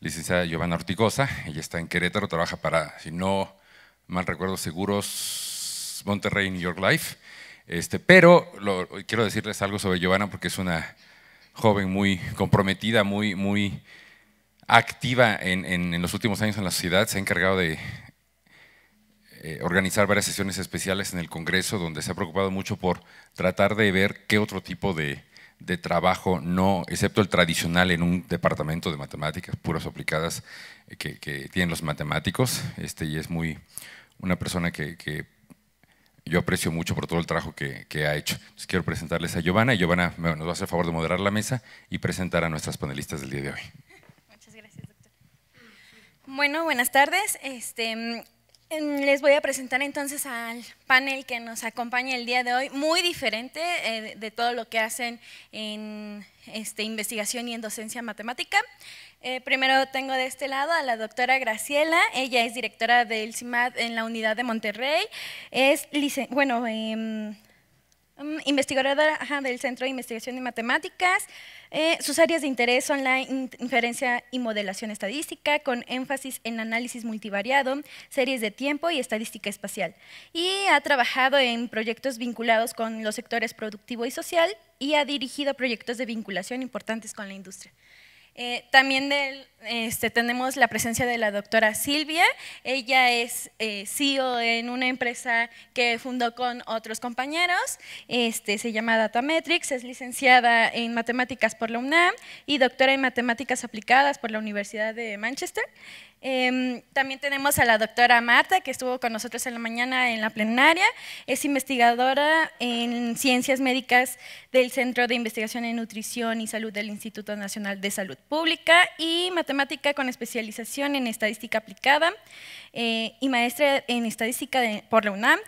licenciada Giovanna Ortigosa, ella está en Querétaro, trabaja para, si no mal recuerdo, Seguros Monterrey New York Life. Este, pero quiero decirles algo sobre Giovanna porque es una joven muy comprometida, muy, muy activa en, los últimos años en la sociedad, se ha encargado de eh, organizar varias sesiones especiales en el Congreso donde se ha preocupado mucho por tratar de ver qué otro tipo de de trabajo, no, excepto el tradicional en un departamento de matemáticas puras aplicadas eh, que, tienen los matemáticos, este, y es muy una persona que, yo aprecio mucho por todo el trabajo que, ha hecho. quiero presentarles a Giovanna, y Giovanna nos va a hacer el favor de moderar la mesa y presentar a nuestras panelistas del día de hoy. Muchas gracias, doctor. Bueno, buenas tardes. Este, Mm, les voy a presentar entonces al panel que nos acompaña el día de hoy, muy diferente eh, de todo lo que hacen en este, investigación y en docencia matemática. Eh, primero tengo de este lado a la doctora Graciela, ella es directora del CIMAD en la unidad de Monterrey, es bueno, em, mm, investigadora del Centro de Investigación y Matemáticas, eh, sus áreas de interés son la inferencia y modelación estadística, con énfasis en análisis multivariado, series de tiempo y estadística espacial. Y ha trabajado en proyectos vinculados con los sectores productivo y social y ha dirigido proyectos de vinculación importantes con la industria. Eh, también este, tenemos la presencia de la doctora Silvia. Ella es eh, CEO en una empresa que fundó con otros compañeros. Este, se llama Datametrics, es licenciada en matemáticas por la UNAM y doctora en matemáticas aplicadas por la Universidad de Manchester. Em, también tenemos a la doctora Marta, que estuvo con nosotros en la mañana en la plenaria. Es investigadora en ciencias médicas del Centro de Investigación en Nutrición y Salud del Instituto Nacional de Salud Pública y matemática con especialización en estadística aplicada eh, y maestra en estadística por la UNAM.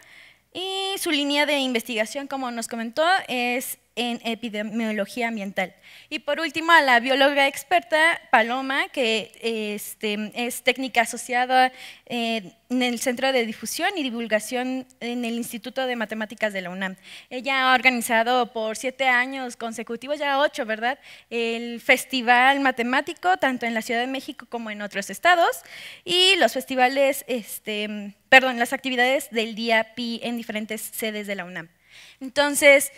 Y su línea de investigación, como nos comentó, es en epidemiología ambiental. Y por último, a la bióloga experta Paloma, que este, es técnica asociada en el Centro de Difusión y Divulgación en el Instituto de Matemáticas de la UNAM. Ella ha organizado por siete años consecutivos, ya ocho, ¿verdad?, el Festival Matemático, tanto en la Ciudad de México como en otros estados, y los festivales, este, perdón, las actividades del Día Pi en diferentes sedes de la UNAM. Entonces,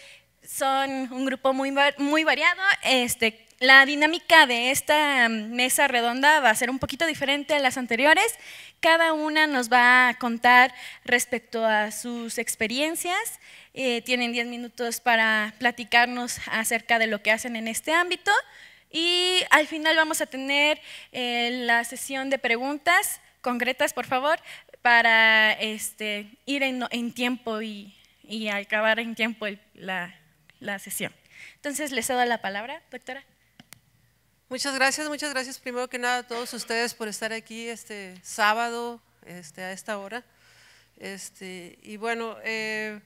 son un grupo muy, muy variado. Este, la dinámica de esta mesa redonda va a ser un poquito diferente a las anteriores. Cada una nos va a contar respecto a sus experiencias. Eh, tienen 10 minutos para platicarnos acerca de lo que hacen en este ámbito. Y al final vamos a tener eh, la sesión de preguntas concretas, por favor, para este, ir en, tiempo y, y acabar en tiempo la, la sesión. Entonces, les cedo la palabra, doctora. Muchas gracias, muchas gracias primero que nada a todos ustedes por estar aquí este sábado este, a esta hora. Este, y bueno, eh,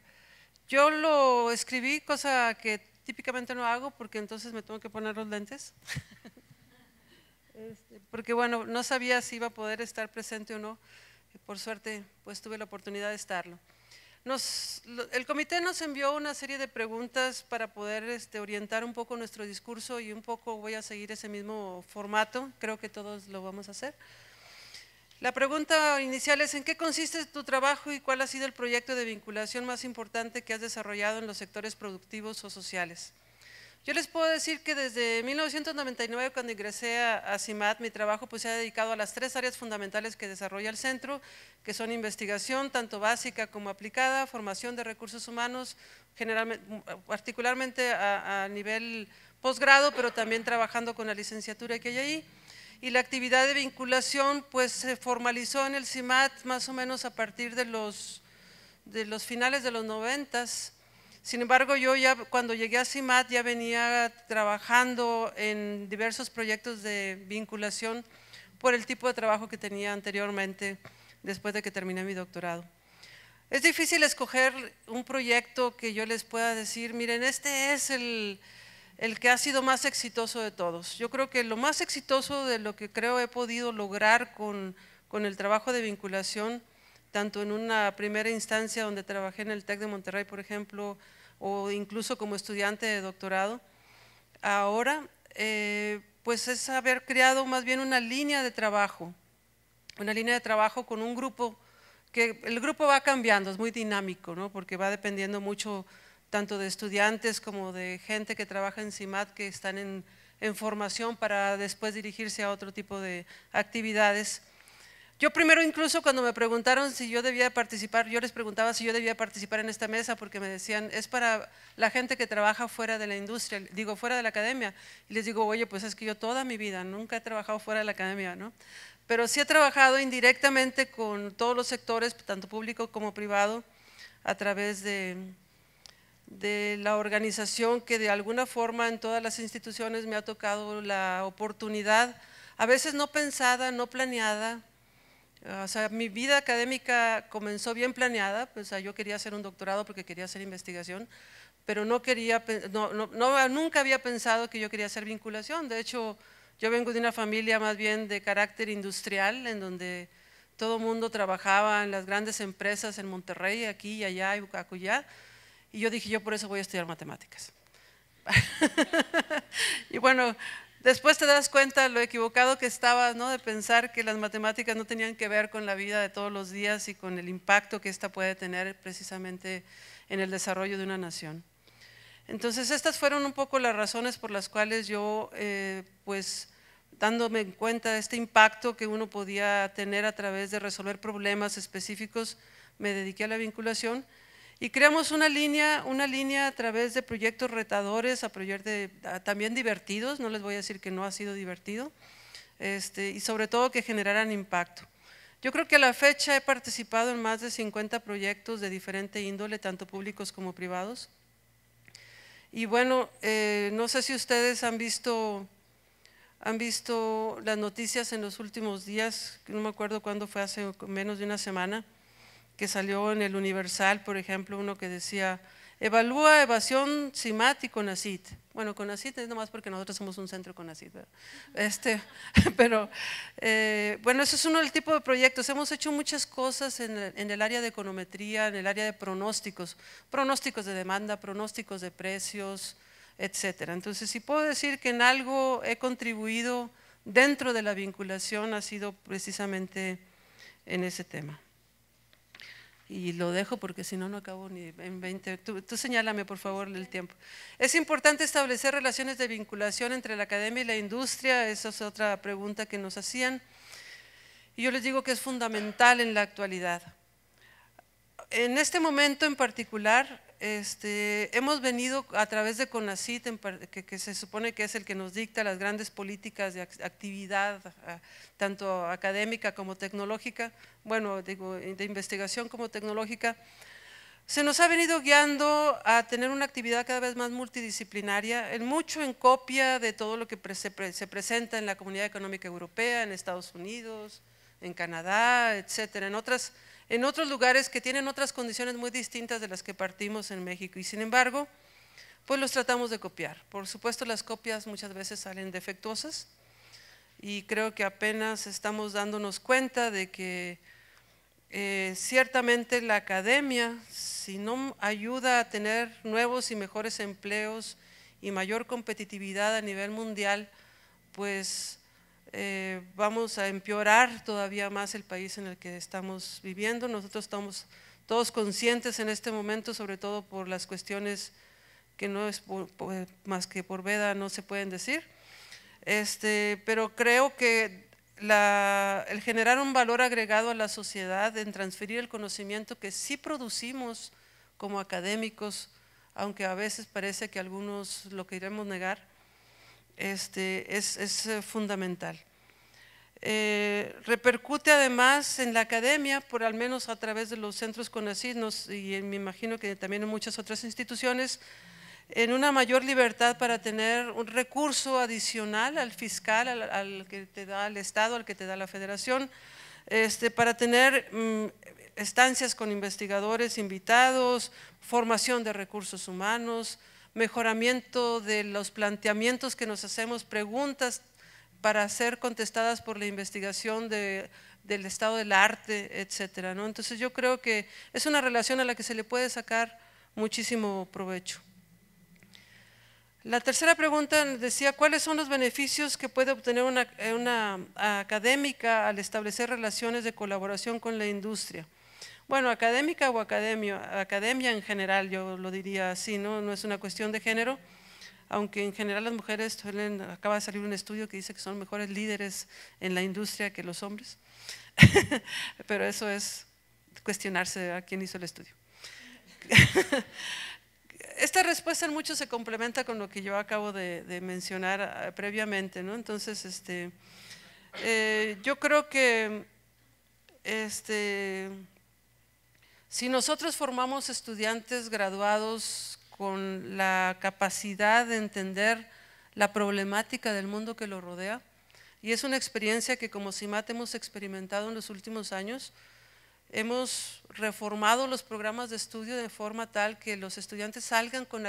yo lo escribí, cosa que típicamente no hago porque entonces me tengo que poner los lentes. Este, porque bueno, no sabía si iba a poder estar presente o no. Por suerte, pues tuve la oportunidad de estarlo el comité nos envió una serie de preguntas para poder este, orientar un poco nuestro discurso y un poco voy a seguir ese mismo formato, creo que todos lo vamos a hacer. La pregunta inicial es, ¿en qué consiste tu trabajo y cuál ha sido el proyecto de vinculación más importante que has desarrollado en los sectores productivos o sociales? Yo les puedo decir que desde 1999, cuando ingresé a, CIMAT, mi trabajo pues, se ha dedicado a las tres áreas fundamentales que desarrolla el centro, que son investigación, tanto básica como aplicada, formación de recursos humanos, generalmente, particularmente a, nivel posgrado, pero también trabajando con la licenciatura que hay ahí. Y la actividad de vinculación pues, se formalizó en el CIMAT más o menos a partir de los, de los finales de los noventas, sin embargo, yo ya cuando llegué a CIMAT ya venía trabajando en diversos proyectos de vinculación por el tipo de trabajo que tenía anteriormente después de que terminé mi doctorado. Es difícil escoger un proyecto que yo les pueda decir, miren, este es el, el que ha sido más exitoso de todos. Yo creo que lo más exitoso de lo que creo he podido lograr con, con el trabajo de vinculación, tanto en una primera instancia donde trabajé en el TEC de Monterrey, por ejemplo, o incluso como estudiante de doctorado. Ahora, eh, pues es haber creado más bien una línea de trabajo, una línea de trabajo con un grupo que el grupo va cambiando, es muy dinámico, porque va dependiendo mucho tanto de estudiantes como de gente que trabaja en CIMAT que están en formación para después dirigirse a otro tipo de actividades. Yo primero incluso cuando me preguntaron si yo debía participar, yo les preguntaba si yo debía participar en esta mesa porque me decían, es para la gente que trabaja fuera de la industria, digo, fuera de la academia. Y les digo, oye, pues es que yo toda mi vida nunca he trabajado fuera de la academia, ¿no? Pero sí he trabajado indirectamente con todos los sectores, tanto público como privado, a través de, de la organización que de alguna forma en todas las instituciones me ha tocado la oportunidad, a veces no pensada, no planeada, Ah, o sea, mi vida académica comenzó bien planeada, pues, yo quería hacer un doctorado porque quería hacer investigación, pero no quería, no, no, nunca había pensado que yo quería hacer vinculación. De hecho, yo vengo de una familia más bien de carácter industrial, en donde todo el mundo trabajaba en las grandes empresas en Monterrey, aquí y allá y acullá. Y yo dije, yo por eso voy a estudiar matemáticas. y bueno, Después te das cuenta lo equivocado que estabas, ¿no? De pensar que las matemáticas no tenían que ver con la vida de todos los días y con el impacto que esta puede tener precisamente en el desarrollo de una nación. Entonces, estas fueron un poco las razones por las cuales yo, eh, pues, dándome en cuenta de este impacto que uno podía tener a través de resolver problemas específicos, me dediqué a la vinculación y creamos una línea, una línea a través de proyectos retadores, a proyectos también divertidos, no les voy a decir que no ha sido divertido, este, y sobre todo que generaran impacto. Yo creo que a la fecha he participado en más de 50 proyectos de diferente índole, tanto públicos como privados. Y bueno, eh, no sé si ustedes han visto, han visto las noticias en los últimos días, no me acuerdo cuándo fue, hace menos de una semana, que salió en el Universal, por ejemplo, uno que decía, evalúa evasión CIMAT y CONACIT. Bueno, CONACIT es nomás porque nosotros somos un centro con ¿verdad? Este, pero eh, bueno, ese es uno del tipo de proyectos. Hemos hecho muchas cosas en el, en el, área de econometría, en el área de pronósticos, pronósticos de demanda, pronósticos de precios, etcétera. Entonces, si puedo decir que en algo he contribuido dentro de la vinculación, ha sido precisamente en ese tema y lo dejo porque si no, no acabo ni en 20. Tú, tú, señálame, por favor, el tiempo. Es importante establecer relaciones de vinculación entre la academia y la industria. Esa es otra pregunta que nos hacían. Y yo les digo que es fundamental en la actualidad. En este momento en particular, este, hemos venido a través de CONACIT, que, se supone que es el que nos dicta las grandes políticas de actividad, ah, tanto académica como tecnológica, bueno, de investigación como tecnológica, se nos ha venido guiando a tener una actividad cada vez más multidisciplinaria, en mucho en copia de todo lo que se, se presenta en la Comunidad Económica Europea, en Estados Unidos, en Canadá, etcétera, en otras en otros lugares que tienen otras condiciones muy distintas de las que partimos en México. Y sin embargo, pues los tratamos de copiar. Por supuesto, las copias muchas veces salen defectuosas y creo que apenas estamos dándonos cuenta de que eh, ciertamente la academia, si no ayuda a tener nuevos y mejores empleos y mayor competitividad a nivel mundial, pues eh, vamos a empeorar todavía más el país en el que estamos viviendo. Nosotros estamos todos conscientes en este momento, sobre todo por las cuestiones que no es más que por veda no se pueden decir. Este, pero creo que el generar un valor agregado a la sociedad, en transferir el conocimiento que sí producimos como académicos, aunque a veces parece que algunos lo queremos negar, este, es, eh, fundamental. Eh, repercute además en la academia, por al menos a través de los centros conocidos y me imagino que también en muchas otras instituciones, en una mayor libertad para tener un recurso adicional al fiscal, al, que te da el Estado, al que te da la Federación, este, para tener mm, estancias con investigadores invitados, formación de recursos humanos, mejoramiento de los planteamientos que nos hacemos, preguntas para ser contestadas por la investigación del estado del arte, etcétera. Entonces yo creo que es una relación a la que se le puede sacar muchísimo provecho. La tercera pregunta decía, ¿cuáles son los beneficios que puede obtener una académica al establecer relaciones de colaboración con la industria? bueno, académica o academia, academia en general, yo lo diría así, ¿no? No es una cuestión de género, aunque en general las mujeres suelen, acaba de salir un estudio que dice que son mejores líderes en la industria que los hombres, pero eso es cuestionarse a quién hizo el estudio. Esta respuesta en mucho se complementa con lo que yo acabo de, mencionar eh, previamente, ¿no? Entonces, este, eh, yo creo que este, si nosotros formamos estudiantes graduados con la capacidad de entender la problemática del mundo que lo rodea, y es una experiencia que como CIMAT hemos experimentado en los últimos años, hemos reformado los programas de estudio de forma tal que los estudiantes salgan con,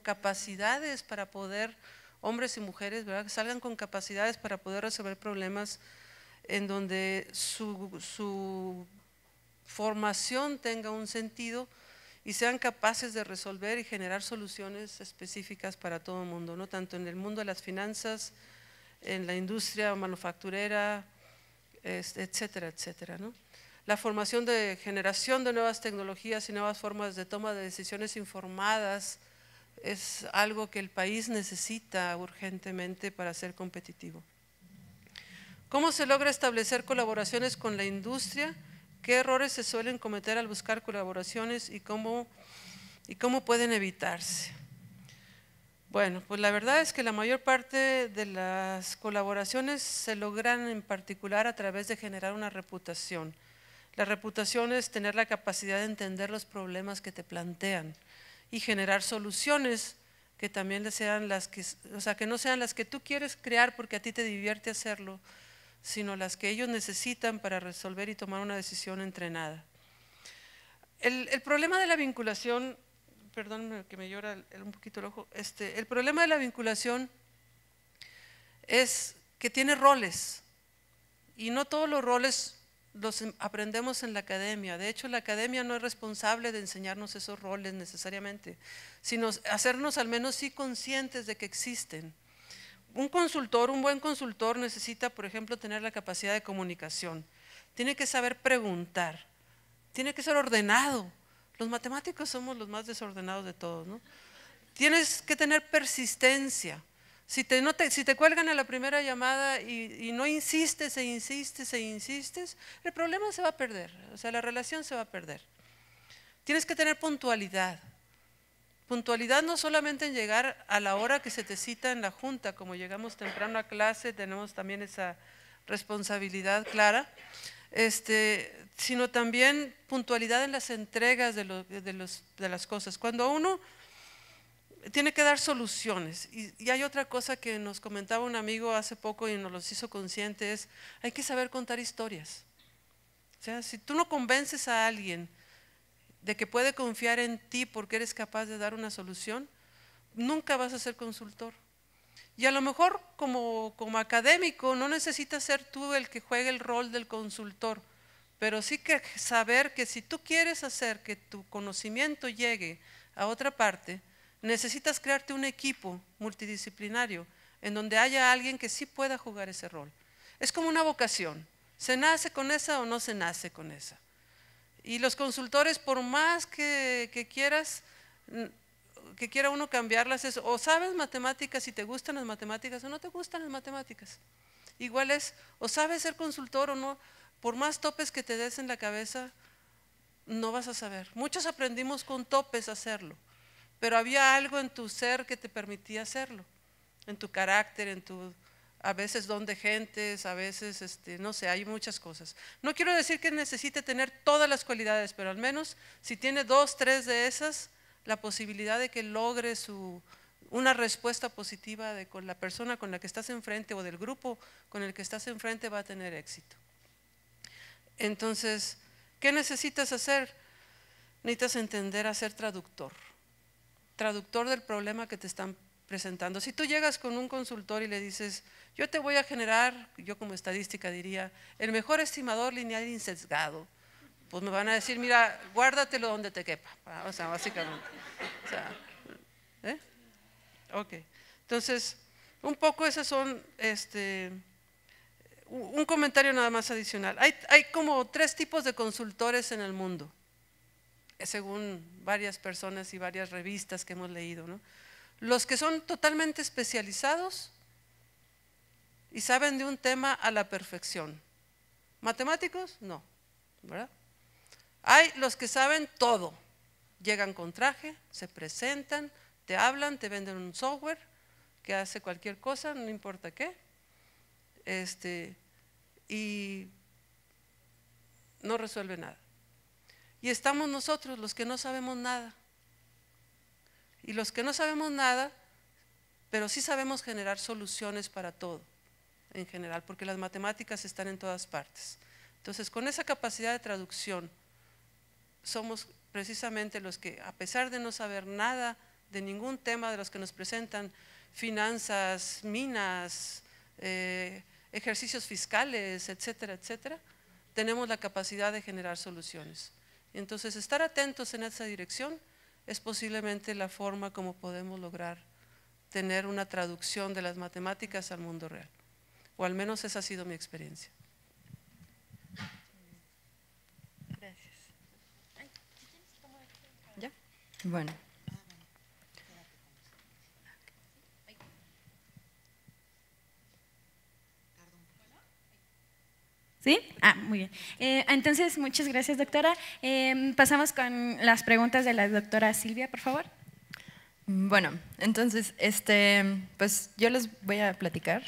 capacidades para poder, hombres y mujeres, ¿verdad? salgan con capacidades para poder resolver problemas en donde su formación tenga un sentido y sean capaces de resolver y generar soluciones específicas para todo el mundo, ¿no? tanto en el mundo de las finanzas, en la industria manufacturera, etcétera, etcétera. La formación de generación de nuevas tecnologías y nuevas formas de toma de decisiones informadas es algo que el país necesita urgentemente para ser competitivo. ¿Cómo se logra establecer colaboraciones con la industria? ¿Qué errores se suelen cometer al buscar colaboraciones y cómo, y cómo pueden evitarse? Bueno, pues la verdad es que la mayor parte de las colaboraciones se logran en particular a través de generar una reputación. La reputación es tener la capacidad de entender los problemas que te plantean y generar soluciones que también sean las que, o sea, que no sean las que tú quieres crear porque a ti te divierte hacerlo, sino las que ellos necesitan para resolver y tomar una decisión entrenada. El, problema de la vinculación, perdón que me llora un poquito el ojo, este, el problema de la vinculación es que tiene roles y no todos los roles los em, aprendemos en la academia. De hecho, la academia no es responsable de enseñarnos esos roles necesariamente, sino hacernos al menos sí conscientes de que existen un consultor, un buen consultor necesita, por ejemplo, tener la capacidad de comunicación, tiene que saber preguntar, tiene que ser ordenado. Los matemáticos somos los más desordenados de todos, ¿no? Tienes que tener persistencia. Si te, cuelgan a la primera llamada y, y, no insistes e insistes e insistes, el problema se va a perder, o sea, la relación se va a perder. Tienes que tener puntualidad. Puntualidad no solamente en llegar a la hora que se te cita en la junta, como llegamos temprano a clase, tenemos también esa responsabilidad clara, este, sino también puntualidad en las entregas de, las cosas. Cuando uno tiene que dar soluciones. Y, hay otra cosa que nos comentaba un amigo hace poco y nos los hizo conscientes, hay que saber contar historias. O sea, si tú no convences a alguien de que puede confiar en ti porque eres capaz de dar una solución, nunca vas a ser consultor. Y a lo mejor como, como académico no necesitas ser tú el que juegue el rol del consultor, pero sí que saber que si tú quieres hacer que tu conocimiento llegue a otra parte, necesitas crearte un equipo multidisciplinario en donde haya alguien que sí pueda jugar ese rol. Es como una vocación. ¿Se nace con esa o no se nace con esa? Y los consultores, por más que, quieras, que quiera uno cambiarlas, o sabes matemáticas y te gustan las matemáticas o no te gustan las matemáticas. Igual es, o sabes ser consultor o no, por más topes que te des en la cabeza, no vas a saber. Muchos aprendimos con topes a hacerlo, pero había algo en tu ser que te permitía hacerlo, en tu carácter, en tu a veces donde gentes, a veces, este, no sé, hay muchas cosas. No quiero decir que necesite tener todas las cualidades, pero al menos si tiene dos, tres de esas, la posibilidad de que logre una respuesta positiva de con la persona con la que estás enfrente o del grupo con el que estás enfrente va a tener éxito. Entonces, ¿qué necesitas hacer? Necesitas entender a ser traductor, traductor del problema que te están presentando. Si tú llegas con un consultor y le dices, yo te voy a generar, yo como estadística diría, el mejor estimador lineal insesgado. Pues me van a decir, mira, guárdatelo donde te quepa. O sea, básicamente. O sea, ¿eh? Ok. Entonces, un poco esas son, este, un comentario nada más adicional. Hay, como tres tipos de consultores en el mundo, según varias personas y varias revistas que hemos leído. Los que son totalmente especializados, y saben de un tema a la perfección. ¿Matemáticos? No, ¿verdad? Hay los que saben todo. Llegan con traje, se presentan, te hablan, te venden un software que hace cualquier cosa, no importa qué. Este, y no resuelve nada. Y estamos nosotros los que no sabemos nada. Y los que no sabemos nada, pero sí sabemos generar soluciones para todo en general, porque las matemáticas están en todas partes. Entonces, con esa capacidad de traducción, somos precisamente los que, a pesar de no saber nada de ningún tema de los que nos presentan, finanzas, minas, eh, ejercicios fiscales, etcétera, etcétera, tenemos la capacidad de generar soluciones. Entonces, estar atentos en esa dirección es posiblemente la forma como podemos lograr tener una traducción de las matemáticas al mundo real. O al menos esa ha sido mi experiencia. Gracias. ¿Ya? Bueno. ¿Sí? Ah, muy bien. Eh, entonces, muchas gracias, doctora. Em, pasamos con las preguntas de la doctora Silvia, por favor. Bueno, entonces, este, pues yo les voy a platicar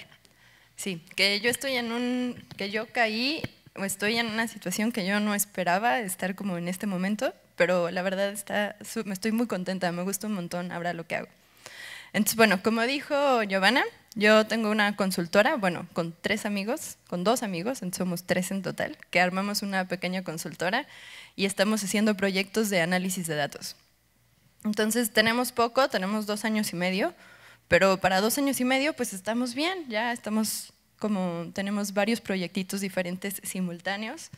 Sí, que yo estoy en un, que yo caí o estoy en una situación que yo no esperaba estar como en este momento, pero la verdad está, me estoy muy contenta, me gusta un montón habrá lo que hago. Entonces, bueno, como dijo Giovanna, yo tengo una consultora, bueno, con tres amigos, con dos amigos, entonces somos tres en total, que armamos una pequeña consultora y estamos haciendo proyectos de análisis de datos. Entonces, tenemos poco, tenemos dos años y medio, pero para dos años y medio, pues estamos bien, ya estamos como, tenemos varios proyectitos diferentes simultáneos.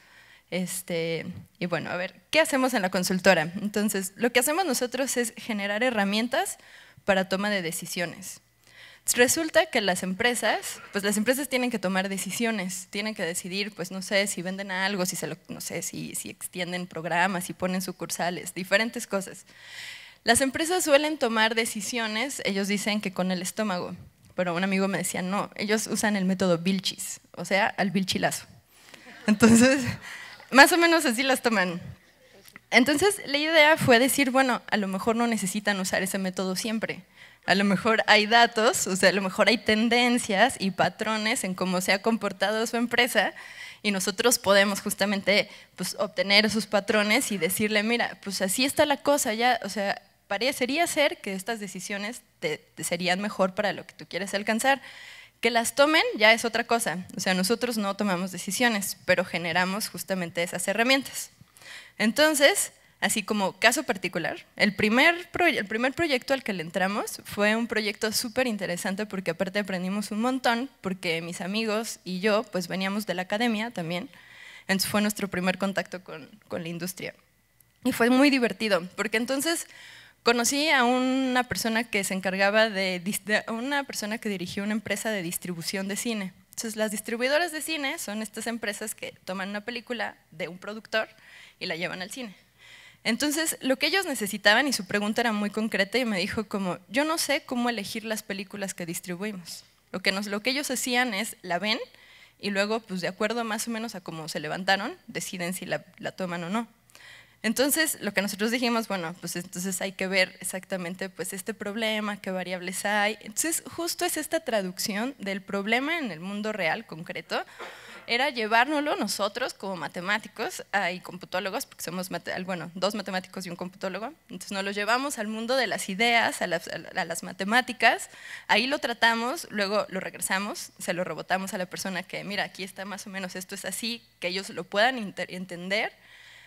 Este, y bueno, a ver, ¿qué hacemos en la consultora? Entonces, lo que hacemos nosotros es generar herramientas para toma de decisiones. Resulta que las empresas, pues las empresas tienen que tomar decisiones, tienen que decidir, pues no sé, si venden algo, si se lo, no sé, si, si extienden programas, si ponen sucursales, diferentes cosas. Las empresas suelen tomar decisiones, ellos dicen que con el estómago, pero un amigo me decía, no, ellos usan el método bilchis, o sea, al bilchilazo. Entonces, más o menos así las toman. Entonces, la idea fue decir, bueno, a lo mejor no necesitan usar ese método siempre. A lo mejor hay datos, o sea, a lo mejor hay tendencias y patrones en cómo se ha comportado su empresa y nosotros podemos justamente pues, obtener esos patrones y decirle, mira, pues así está la cosa ya, o sea, parecería ser que estas decisiones serían mejor para lo que tú quieres alcanzar. Que las tomen ya es otra cosa. O sea, nosotros no tomamos decisiones, pero generamos justamente esas herramientas. Entonces, así como caso particular, el primer, el primer proyecto al que le entramos fue un proyecto súper interesante porque aparte aprendimos un montón, porque mis amigos y yo pues veníamos de la academia también, entonces fue nuestro primer contacto con, con la industria. Y fue muy divertido, porque entonces Conocí a una persona que se encargaba de, una persona que dirigía una empresa de distribución de cine. Entonces, las distribuidoras de cine son estas empresas que toman una película de un productor y la llevan al cine. Entonces, lo que ellos necesitaban, y su pregunta era muy concreta, y me dijo como, yo no sé cómo elegir las películas que distribuimos. Lo que, nos, lo que ellos hacían es, la ven, y luego, pues de acuerdo más o menos a cómo se levantaron, deciden si la toman o no. Entonces, lo que nosotros dijimos, bueno, pues entonces hay que ver exactamente pues este problema, qué variables hay. Entonces, justo es esta traducción del problema en el mundo real concreto, era llevárnoslo nosotros como matemáticos ah, y computólogos, porque somos, bueno, dos matemáticos y un computólogo, entonces nos lo llevamos al mundo de las ideas, a las, a las, matemáticas, ahí lo tratamos, luego lo regresamos, se lo rebotamos a la persona que, mira, aquí está más o menos, esto es así, que ellos lo puedan entender,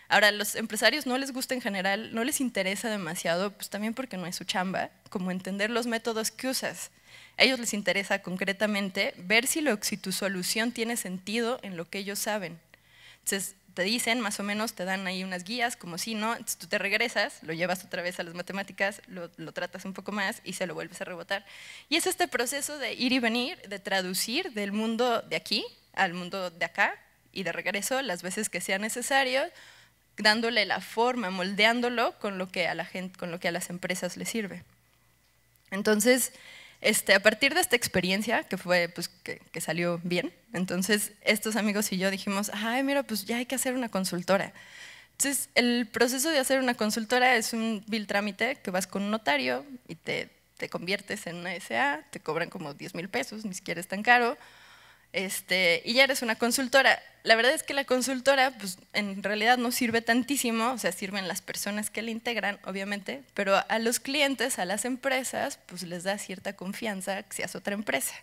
Ahora, los empresarios no les gusta en general, no les interesa demasiado, pues también porque no es su chamba, como entender los métodos que usas. A ellos les interesa concretamente ver si, lo, si tu solución tiene sentido en lo que ellos saben. Entonces, te dicen, más o menos, te dan ahí unas guías, como si no, tú te regresas, lo llevas otra vez a las matemáticas, lo, lo, tratas un poco más y se lo vuelves a rebotar. Y es este proceso de ir y venir, de traducir del mundo de aquí al mundo de acá y de regreso las veces que sea necesario dándole la forma, moldeándolo con lo que a, con lo que a las empresas le sirve. Entonces, este, a partir de esta experiencia, que fue, pues, que, salió bien, entonces estos amigos y yo dijimos, ay, mira, pues ya hay que hacer una consultora. Entonces, el proceso de hacer una consultora es un vil trámite que vas con un notario y te, te conviertes en una SA, te cobran como 10 mil pesos, ni siquiera es tan caro, este, y ya eres una consultora. La verdad es que la consultora, pues en realidad no sirve tantísimo, o sea, sirven las personas que la integran, obviamente, pero a los clientes, a las empresas, pues les da cierta confianza que seas otra empresa.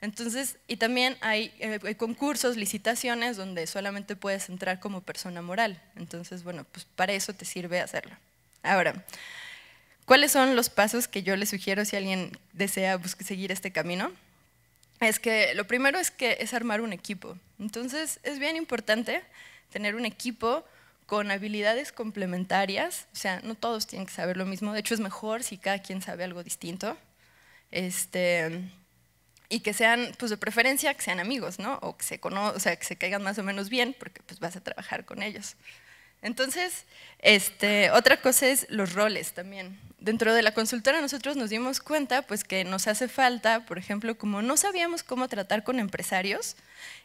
Entonces, y también eh, hay, concursos, licitaciones, donde solamente puedes entrar como persona moral. Entonces, bueno, pues para eso te sirve hacerlo. Ahora, ¿cuáles son los pasos que yo le sugiero si alguien desea seguir este camino? es que lo primero es que es armar un equipo. Entonces es bien importante tener un equipo con habilidades complementarias, o sea, no todos tienen que saber lo mismo, de hecho es mejor si cada quien sabe algo distinto, este, y que sean, pues de preferencia que sean amigos, ¿no? O que se, caigan más o menos bien, porque pues, vas a trabajar con ellos. Entonces, este, otra cosa es los roles también. Dentro de la consultora nosotros nos dimos cuenta pues, que nos hace falta, por ejemplo, como no sabíamos cómo tratar con empresarios,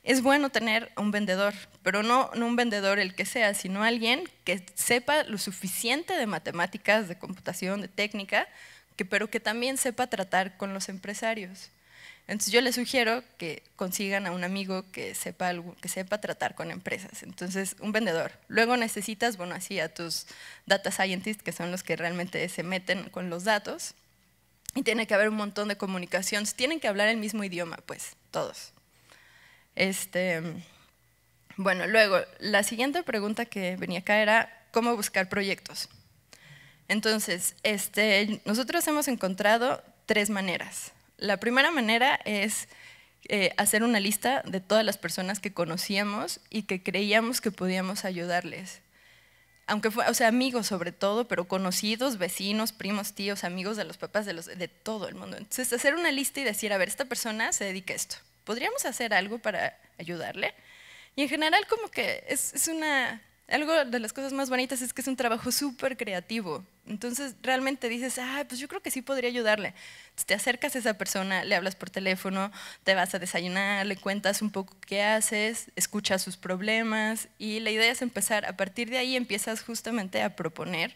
es bueno tener un vendedor, pero no, un vendedor el que sea, sino alguien que sepa lo suficiente de matemáticas, de computación, de técnica, pero que también sepa tratar con los empresarios. Entonces yo les sugiero que consigan a un amigo que sepa, que sepa tratar con empresas. Entonces, un vendedor. Luego necesitas, bueno, así a tus data scientists, que son los que realmente se meten con los datos. Y tiene que haber un montón de comunicaciones. Tienen que hablar el mismo idioma, pues, todos. Este, bueno, luego, la siguiente pregunta que venía acá era, ¿cómo buscar proyectos? Entonces, este, nosotros hemos encontrado tres maneras. La primera manera es eh, hacer una lista de todas las personas que conocíamos y que creíamos que podíamos ayudarles. Aunque fue, o sea, amigos sobre todo, pero conocidos, vecinos, primos, tíos, amigos de los papás, de, todo el mundo. Entonces, hacer una lista y decir, a ver, esta persona se dedica a esto. ¿Podríamos hacer algo para ayudarle? Y en general como que es una algo de las cosas más bonitas es que es un trabajo súper creativo. Entonces realmente dices, ah, pues yo creo que sí podría ayudarle. te acercas a esa persona, le hablas por teléfono, te vas a desayunar, le cuentas un poco qué haces, escuchas sus problemas y la idea es empezar, a partir de ahí empiezas justamente a proponer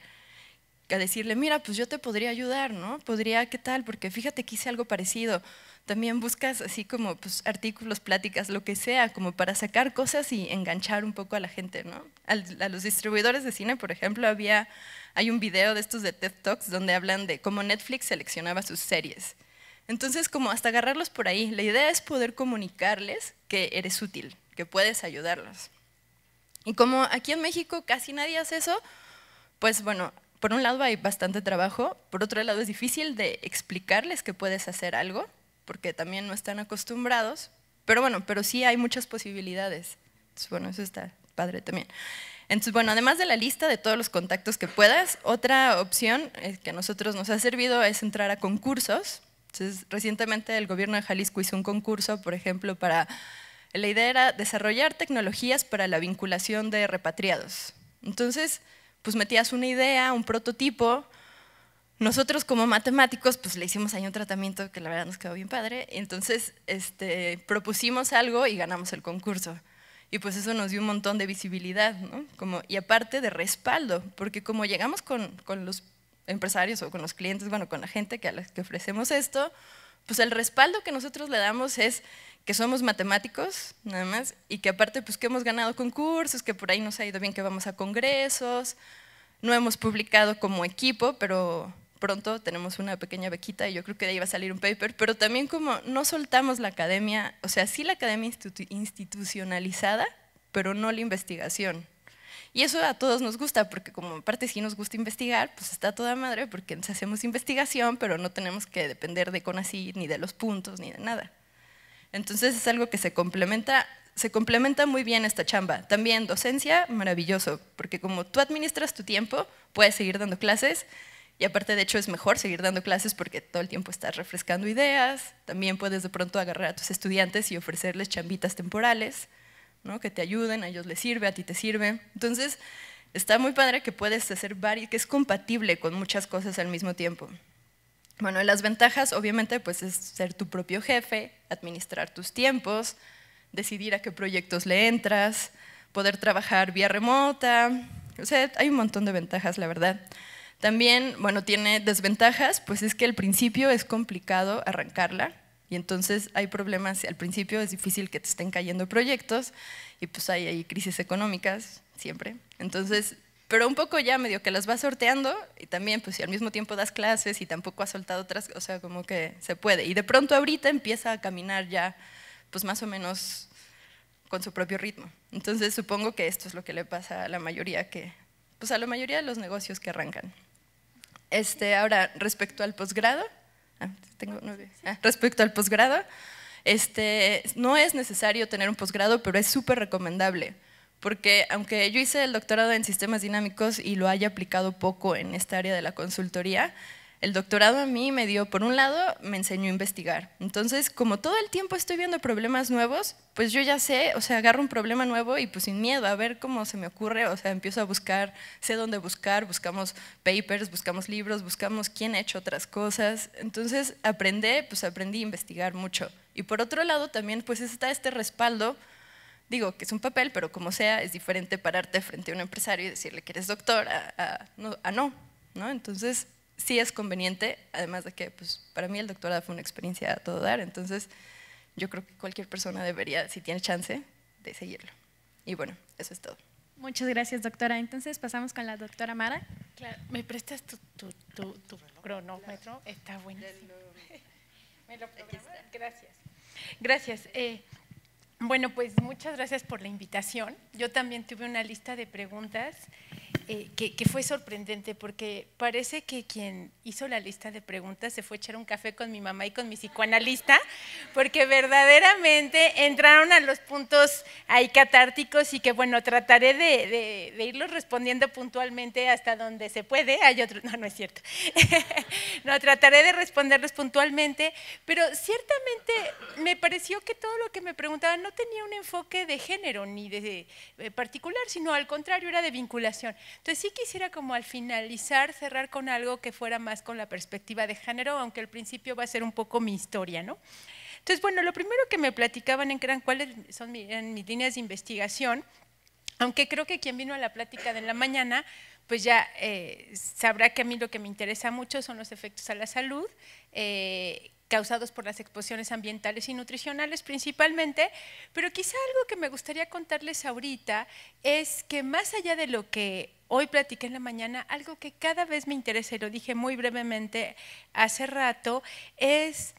a decirle, mira, pues yo te podría ayudar, ¿no? Podría, ¿qué tal? Porque fíjate que hice algo parecido. También buscas así como pues, artículos, pláticas, lo que sea, como para sacar cosas y enganchar un poco a la gente, ¿no? a los distribuidores de cine, por ejemplo, había, hay un video de estos de TED Talks donde hablan de cómo Netflix seleccionaba sus series. Entonces, como hasta agarrarlos por ahí, la idea es poder comunicarles que eres útil, que puedes ayudarlos. Y como aquí en México casi nadie hace eso, pues bueno, por un lado hay bastante trabajo, por otro lado es difícil de explicarles que puedes hacer algo, porque también no están acostumbrados, pero bueno, pero sí hay muchas posibilidades. Entonces, bueno, eso está padre también. Entonces, bueno, además de la lista de todos los contactos que puedas, otra opción eh, que a nosotros nos ha servido es entrar a concursos. Entonces, recientemente el gobierno de Jalisco hizo un concurso, por ejemplo, para... La idea era desarrollar tecnologías para la vinculación de repatriados. Entonces, pues metías una idea, un prototipo. Nosotros como matemáticos, pues le hicimos ahí un tratamiento que la verdad nos quedó bien padre. Entonces, este, propusimos algo y ganamos el concurso. Y pues eso nos dio un montón de visibilidad, ¿no? Como, y aparte de respaldo, porque como llegamos con, los empresarios o con los clientes, bueno, con la gente que a la que ofrecemos esto, pues el respaldo que nosotros le damos es que somos matemáticos, nada más, y que aparte, pues que hemos ganado concursos, que por ahí nos ha ido bien que vamos a congresos, no hemos publicado como equipo, pero pronto tenemos una pequeña bequita y yo creo que de ahí va a salir un paper, pero también como no soltamos la academia, o sea, sí la academia institucionalizada, pero no la investigación. Y eso a todos nos gusta, porque como aparte sí nos gusta investigar, pues está toda madre, porque hacemos investigación, pero no tenemos que depender de CONACYT, ni de los puntos, ni de nada. Entonces es algo que se complementa, muy bien esta chamba. También docencia, maravilloso, porque como tú administras tu tiempo, puedes seguir dando clases y aparte de hecho es mejor seguir dando clases porque todo el tiempo estás refrescando ideas, también puedes de pronto agarrar a tus estudiantes y ofrecerles chambitas temporales, ¿no? que te ayuden, a ellos les sirve, a ti te sirve. Entonces está muy padre que puedes hacer varios, que es compatible con muchas cosas al mismo tiempo. Bueno, las ventajas obviamente pues es ser tu propio jefe, administrar tus tiempos, decidir a qué proyectos le entras, poder trabajar vía remota, o sea, hay un montón de ventajas, la verdad. También, bueno, tiene desventajas, pues es que al principio es complicado arrancarla y entonces hay problemas, al principio es difícil que te estén cayendo proyectos y pues hay, hay crisis económicas siempre. Entonces, pero un poco ya medio que las va sorteando y también pues si al mismo tiempo das clases y tampoco has soltado otras, o sea, como que se puede. Y de pronto ahorita empieza a caminar ya pues más o menos con su propio ritmo. Entonces supongo que esto es lo que le pasa a la mayoría que, pues a la mayoría de los negocios que arrancan. Este, ahora, respecto al posgrado, ah, ah, respecto al posgrado, este, no es necesario tener un posgrado, pero es súper recomendable porque aunque yo hice el doctorado en sistemas dinámicos y lo haya aplicado poco en esta área de la consultoría, el doctorado a mí me dio, por un lado, me enseñó a investigar. Entonces, como todo el tiempo estoy viendo problemas nuevos, pues yo ya sé, o sea, agarro un problema nuevo y pues sin miedo, a ver cómo se me ocurre, o sea, empiezo a buscar, sé dónde buscar, buscamos papers, buscamos libros, buscamos quién ha hecho otras cosas. Entonces, aprendí, pues aprendí a investigar mucho. Y por otro lado, también pues está este respaldo digo que es un papel, pero como sea, es diferente pararte frente a un empresario y decirle que eres doctor a, no, no, Entonces, sí es conveniente, además de que pues, para mí el doctorado fue una experiencia a todo dar, entonces yo creo que cualquier persona debería, si tiene chance, de seguirlo. Y bueno, eso es todo. Muchas gracias, doctora. Entonces pasamos con la doctora Mara. Claro, ¿me prestas tu, tu, tu, tu cronómetro? Está buenísimo. ¿Me lo Gracias. Gracias. Eh, bueno, pues muchas gracias por la invitación. Yo también tuve una lista de preguntas eh, que, fue sorprendente porque parece que quien hizo la lista de preguntas se fue a echar un café con mi mamá y con mi psicoanalista, porque verdaderamente entraron a los puntos ahí catárticos y que bueno, trataré de, irlos respondiendo puntualmente hasta donde se puede. Hay no, no es cierto. no, trataré de responderlos puntualmente, pero ciertamente me pareció que todo lo que me preguntaban no tenía un enfoque de género ni de, eh, particular, sino al contrario, era de vinculación. Entonces sí quisiera como al finalizar cerrar con algo que fuera más con la perspectiva de género, aunque al principio va a ser un poco mi historia, ¿no? Entonces, bueno, lo primero que me platicaban en eran cuáles son mis líneas de investigación, aunque creo que quien vino a la plática de la mañana, pues ya eh, sabrá que a mí lo que me interesa mucho son los efectos a la salud, eh, causados por las exposiciones ambientales y nutricionales principalmente, pero quizá algo que me gustaría contarles ahorita es que más allá de lo que hoy platiqué en la mañana, algo que cada vez me interesa, y lo dije muy brevemente hace rato, es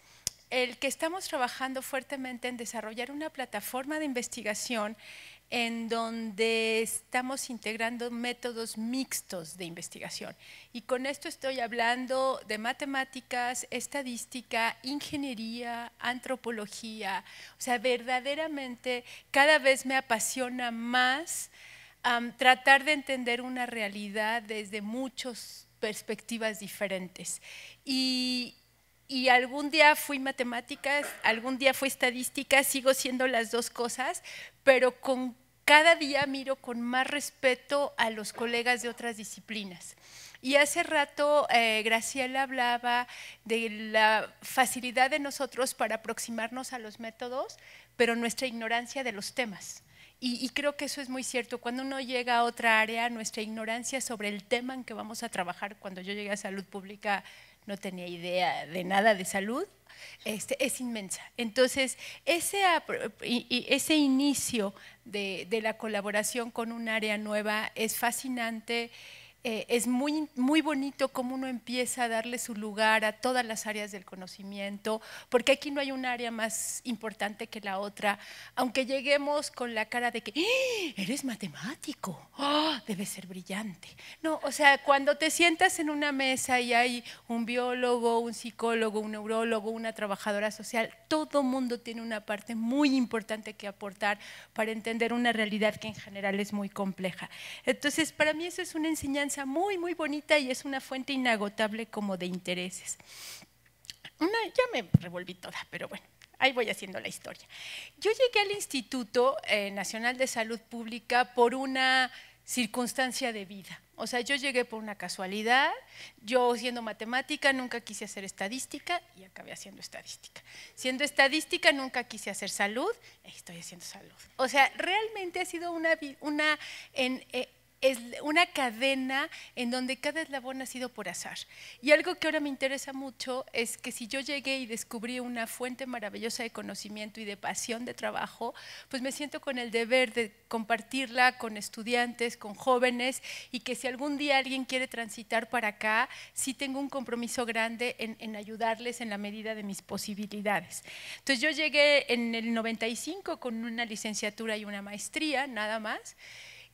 el que estamos trabajando fuertemente en desarrollar una plataforma de investigación en donde estamos integrando métodos mixtos de investigación. Y con esto estoy hablando de matemáticas, estadística, ingeniería, antropología. O sea, verdaderamente cada vez me apasiona más tratar de entender una realidad desde muchas perspectivas diferentes. Y, y algún día fui matemáticas, algún día fui estadística, sigo siendo las dos cosas, pero con cada día miro con más respeto a los colegas de otras disciplinas. Y hace rato eh, Graciela hablaba de la facilidad de nosotros para aproximarnos a los métodos, pero nuestra ignorancia de los temas. Y, y, creo que eso es muy cierto. Cuando uno llega a otra área, nuestra ignorancia sobre el tema en que vamos a trabajar, cuando yo llegué a salud pública no tenía idea de nada de salud, este, es inmensa. Entonces, ese, ese inicio de, de, la colaboración con un área nueva es fascinante, eh, es muy, muy bonito cómo uno empieza a darle su lugar a todas las áreas del conocimiento, porque aquí no hay un área más importante que la otra, aunque lleguemos con la cara de que ¡Ah! eres matemático, ¡Ah! debe ser brillante. No, o sea, cuando te sientas en una mesa y hay un biólogo, un psicólogo, un neurólogo, una trabajadora social, todo mundo tiene una parte muy importante que aportar para entender una realidad que en general es muy compleja. Entonces, para mí eso es una enseñanza muy, muy bonita y es una fuente inagotable como de intereses. Una, ya me revolví toda, pero bueno, ahí voy haciendo la historia. Yo llegué al Instituto eh, Nacional de Salud Pública por una circunstancia de vida. O sea, yo llegué por una casualidad, yo siendo matemática nunca quise hacer estadística y acabé haciendo estadística. Siendo estadística nunca quise hacer salud, estoy haciendo salud. O sea, realmente ha sido una, una en, eh, es una cadena en donde cada eslabón ha sido por azar. Y algo que ahora me interesa mucho es que si yo llegué y descubrí una fuente maravillosa de conocimiento y de pasión de trabajo, pues me siento con el deber de compartirla con estudiantes, con jóvenes, y que si algún día alguien quiere transitar para acá, sí tengo un compromiso grande en, ayudarles en la medida de mis posibilidades. Entonces yo llegué en el 95 con una licenciatura y una maestría, nada más.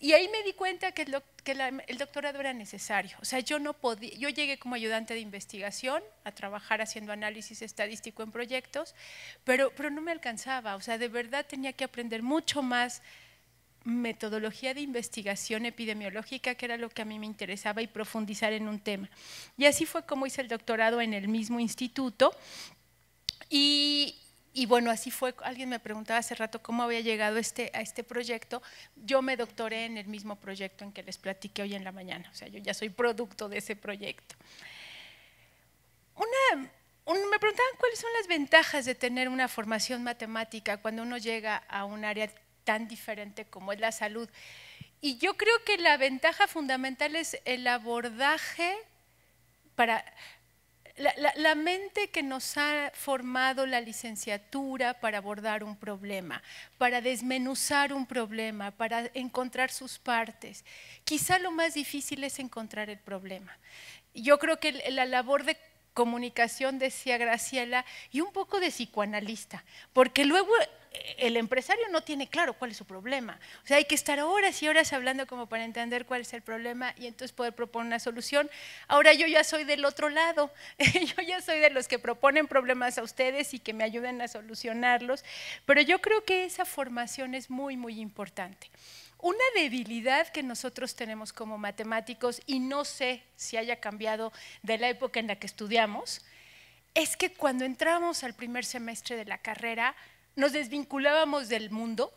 Y ahí me di cuenta que, el doctorado era necesario. O sea, yo no podía, yo llegué como ayudante de investigación a trabajar haciendo análisis estadístico en proyectos, pero, pero no me alcanzaba. O sea, de verdad tenía que aprender mucho más metodología de investigación epidemiológica, que era lo que a mí me interesaba, y profundizar en un tema. Y así fue como hice el doctorado en el mismo instituto. Y, y bueno, así fue, alguien me preguntaba hace rato cómo había llegado este, a este proyecto. Yo me doctoré en el mismo proyecto en que les platiqué hoy en la mañana, o sea, yo ya soy producto de ese proyecto. me preguntaban cuáles son las ventajas de tener una formación matemática cuando uno llega a un área tan diferente como es la salud. Y yo creo que la ventaja fundamental es el abordaje para la, mente que nos ha formado la licenciatura para abordar un problema, para desmenuzar un problema, para encontrar sus partes. Quizá lo más difícil es encontrar el problema. Yo creo que la labor de comunicación, decía Graciela, y un poco de psicoanalista, porque luego el empresario no tiene claro cuál es su problema. O sea, hay que estar horas y horas hablando como para entender cuál es el problema y entonces poder proponer una solución. Ahora yo ya soy del otro lado, yo ya soy de los que proponen problemas a ustedes y que me ayuden a solucionarlos, pero yo creo que esa formación es muy, muy importante. Una debilidad que nosotros tenemos como matemáticos, y no sé si haya cambiado de la época en la que estudiamos, es que cuando entramos al primer semestre de la carrera, nos desvinculábamos del mundo,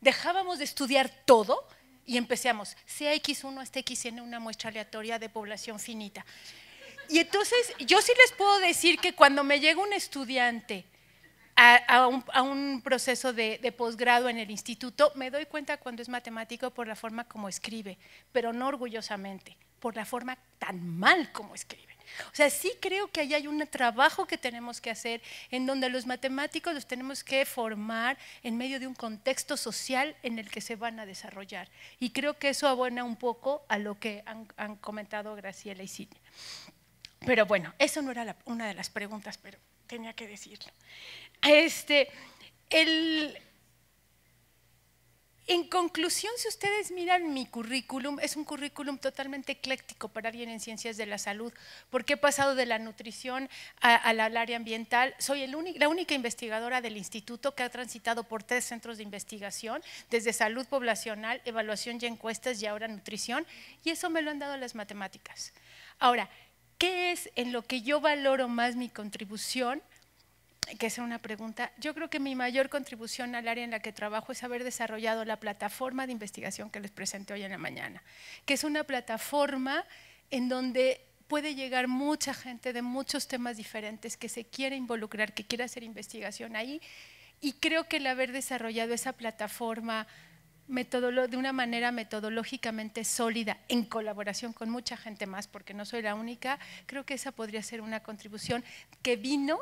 dejábamos de estudiar todo y empezamos, sea X1 hasta este XN una muestra aleatoria de población finita. Y entonces yo sí les puedo decir que cuando me llega un estudiante a, un, proceso de posgrado en el instituto, me doy cuenta cuando es matemático por la forma como escribe, pero no orgullosamente, por la forma tan mal como escribe. O sea, sí creo que ahí hay un trabajo que tenemos que hacer en donde los matemáticos los tenemos que formar en medio de un contexto social en el que se van a desarrollar. Y creo que eso abona un poco a lo que han, comentado Graciela y Silvia. Pero bueno, eso no era una de las preguntas, pero tenía que decirlo. Este, el, en conclusión, si ustedes miran mi currículum, es un currículum totalmente ecléctico para alguien en ciencias de la salud, porque he pasado de la nutrición al área ambiental. Soy la única investigadora del instituto que ha transitado por tres centros de investigación, desde salud poblacional, evaluación y encuestas y ahora nutrición, y eso me lo han dado las matemáticas. Ahora, ¿qué es en lo que yo valoro más mi contribución? que sea una pregunta. Yo creo que mi mayor contribución al área en la que trabajo es haber desarrollado la plataforma de investigación que les presenté hoy en la mañana, que es una plataforma en donde puede llegar mucha gente de muchos temas diferentes que se quiere involucrar, que quiere hacer investigación ahí. Y creo que el haber desarrollado esa plataforma de una manera metodológicamente sólida, en colaboración con mucha gente más, porque no soy la única, creo que esa podría ser una contribución que vino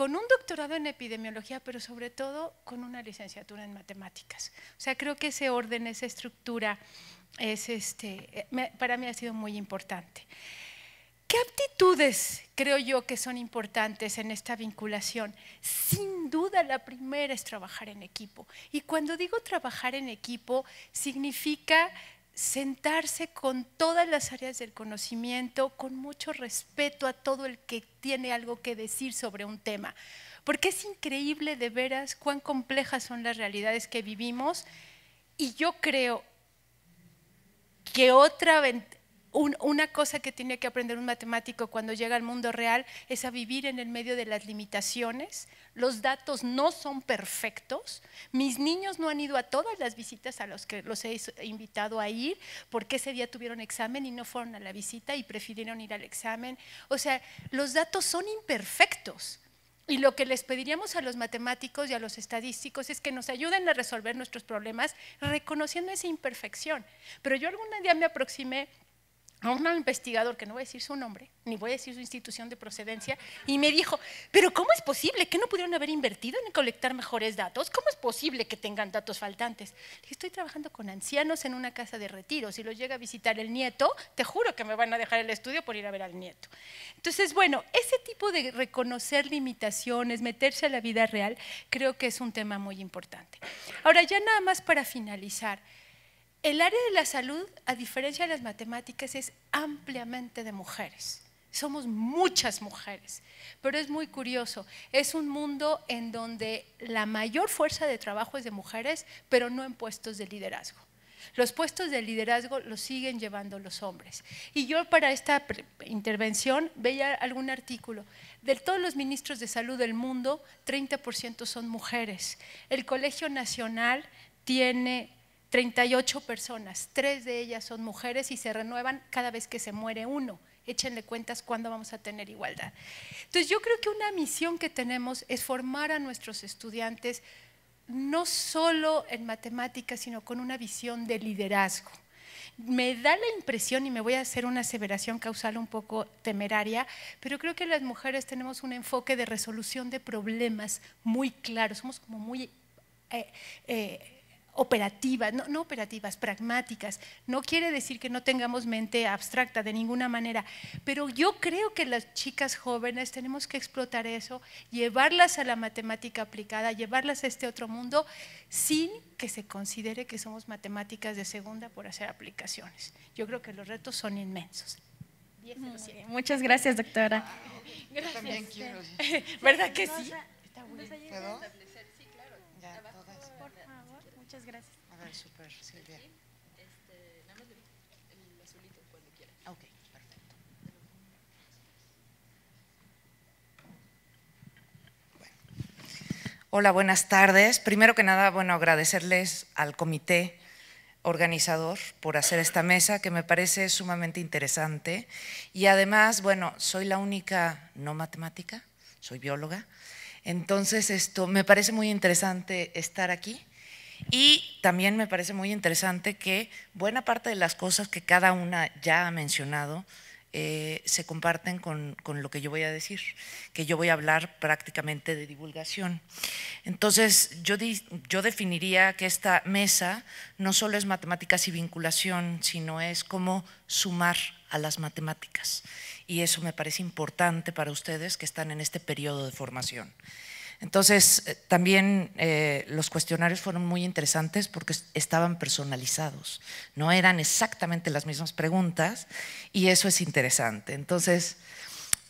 con un doctorado en epidemiología, pero sobre todo con una licenciatura en matemáticas. O sea, creo que ese orden, esa estructura, es este, eh, para mí ha sido muy importante. ¿Qué aptitudes creo yo que son importantes en esta vinculación? Sin duda la primera es trabajar en equipo. Y cuando digo trabajar en equipo, significa sentarse con todas las áreas del conocimiento, con mucho respeto a todo el que tiene algo que decir sobre un tema. Porque es increíble de veras cuán complejas son las realidades que vivimos y yo creo que otra una cosa que tiene que aprender un matemático cuando llega al mundo real es a vivir en el medio de las limitaciones. Los datos no son perfectos. Mis niños no han ido a todas las visitas a las que los he invitado a ir porque ese día tuvieron examen y no fueron a la visita y prefirieron ir al examen. O sea, los datos son imperfectos. Y lo que les pediríamos a los matemáticos y a los estadísticos es que nos ayuden a resolver nuestros problemas reconociendo esa imperfección. Pero yo algún día me aproximé a un investigador, que no voy a decir su nombre, ni voy a decir su institución de procedencia, y me dijo, pero ¿cómo es posible que no pudieron haber invertido en colectar mejores datos? ¿Cómo es posible que tengan datos faltantes? Dije, estoy trabajando con ancianos en una casa de retiro, si los llega a visitar el nieto, te juro que me van a dejar el estudio por ir a ver al nieto. Entonces, bueno, ese tipo de reconocer limitaciones, meterse a la vida real, creo que es un tema muy importante. Ahora, ya nada más para finalizar, el área de la salud, a diferencia de las matemáticas, es ampliamente de mujeres. Somos muchas mujeres, pero es muy curioso. Es un mundo en donde la mayor fuerza de trabajo es de mujeres, pero no en puestos de liderazgo. Los puestos de liderazgo los siguen llevando los hombres. Y yo para esta intervención veía algún artículo. De todos los ministros de salud del mundo, 30% son mujeres. El Colegio Nacional tiene 38 personas, tres de ellas son mujeres y se renuevan cada vez que se muere uno. Échenle cuentas cuándo vamos a tener igualdad. Entonces yo creo que una misión que tenemos es formar a nuestros estudiantes no solo en matemáticas, sino con una visión de liderazgo. Me da la impresión, y me voy a hacer una aseveración causal un poco temeraria, pero creo que las mujeres tenemos un enfoque de resolución de problemas muy claro, somos como muy... Eh, eh, operativas, no, operativas, pragmáticas. No quiere decir que no tengamos mente abstracta de ninguna manera, pero yo creo que las chicas jóvenes tenemos que explotar eso, llevarlas a la matemática aplicada, llevarlas a este otro mundo sin que se considere que somos matemáticas de segunda por hacer aplicaciones. Yo creo que los retos son inmensos. Muchas gracias, doctora. Gracias. también quiero. ¿Verdad que sí? Muchas gracias. súper, Silvia. Este, ah, perfecto. Hola, buenas tardes. Primero que nada, bueno, agradecerles al comité organizador por hacer esta mesa que me parece sumamente interesante y además, bueno, soy la única no matemática, soy bióloga, entonces esto me parece muy interesante estar aquí y también me parece muy interesante que buena parte de las cosas que cada una ya ha mencionado eh, se comparten con, lo que yo voy a decir, que yo voy a hablar prácticamente de divulgación. Entonces, yo, definiría que esta mesa no solo es matemáticas y vinculación, sino es cómo sumar a las matemáticas. Y eso me parece importante para ustedes que están en este periodo de formación. Entonces, eh, también eh, los cuestionarios fueron muy interesantes porque estaban personalizados, no eran exactamente las mismas preguntas y eso es interesante. Entonces,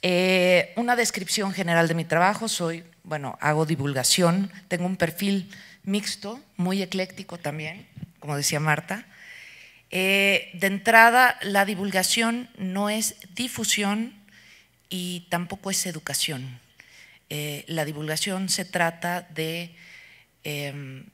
eh, una descripción general de mi trabajo, soy, bueno, hago divulgación, tengo un perfil mixto, muy ecléctico también, como decía Marta. de entrada, la divulgación no es difusión y tampoco es educación eh, la divulgación se trata de em,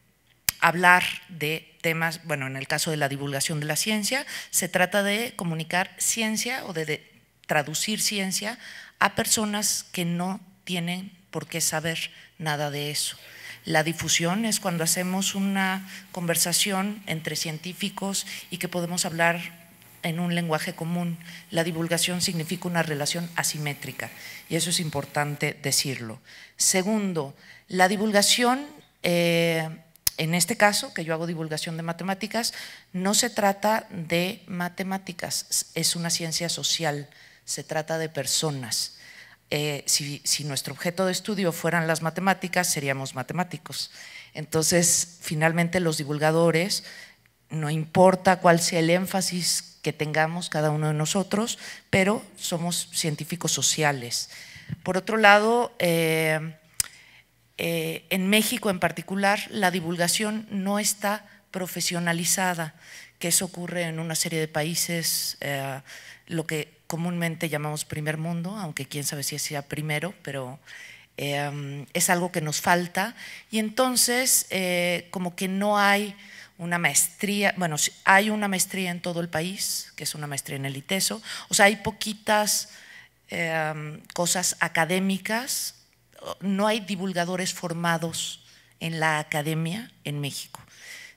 hablar de temas, bueno, en el caso de la divulgación de la ciencia, se trata de comunicar ciencia o de traducir ciencia a personas que no tienen por qué saber nada de eso. La difusión es cuando hacemos una conversación entre científicos y que podemos hablar en un lenguaje común. La divulgación significa una relación asimétrica y eso es importante decirlo. Segundo, la divulgación, eh, en este caso, que yo hago divulgación de matemáticas, no se trata de matemáticas, es una ciencia social, se trata de personas. Eh, si, si, nuestro objeto de estudio fueran las matemáticas, seríamos matemáticos. Entonces, finalmente los divulgadores, no importa cuál sea el énfasis que tengamos cada uno de nosotros, pero somos científicos sociales. Por otro lado, eh, eh, en México en particular, la divulgación no está profesionalizada, que eso ocurre en una serie de países, eh, lo que comúnmente llamamos primer mundo, aunque quién sabe si sea primero, pero es algo que nos falta. Y entonces, como que no hay una maestría, bueno, hay una maestría en todo el país, que es una maestría en el ITESO, o sea, hay poquitas em, cosas académicas, no hay divulgadores formados en la academia en México.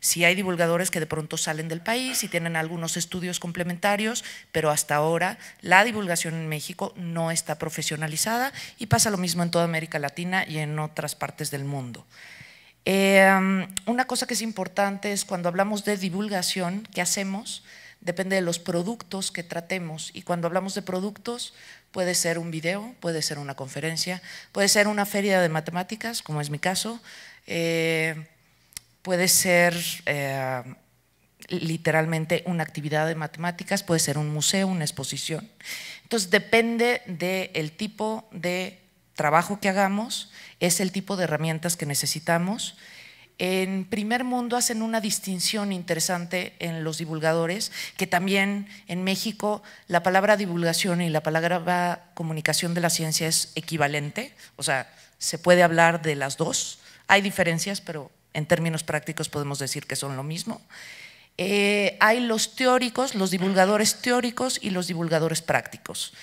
Sí hay divulgadores que de pronto salen del país y tienen algunos estudios complementarios, pero hasta ahora la divulgación en México no está profesionalizada y pasa lo mismo en toda América Latina y en otras partes del mundo. Em, una cosa que es importante es cuando hablamos de divulgación, ¿qué hacemos? Depende de los productos que tratemos. Y cuando hablamos de productos, puede ser un video, puede ser una conferencia, puede ser una feria de matemáticas, como es mi caso, eh, puede ser eh, literalmente una actividad de matemáticas, puede ser un museo, una exposición. Entonces depende del tipo de trabajo que hagamos, es el tipo de herramientas que necesitamos. En primer mundo hacen una distinción interesante en los divulgadores, que también en México la palabra divulgación y la palabra comunicación de la ciencia es equivalente, o sea, se puede hablar de las dos. Hay diferencias, pero en términos prácticos podemos decir que son lo mismo. Eh, hay los teóricos, los divulgadores teóricos y los divulgadores prácticos.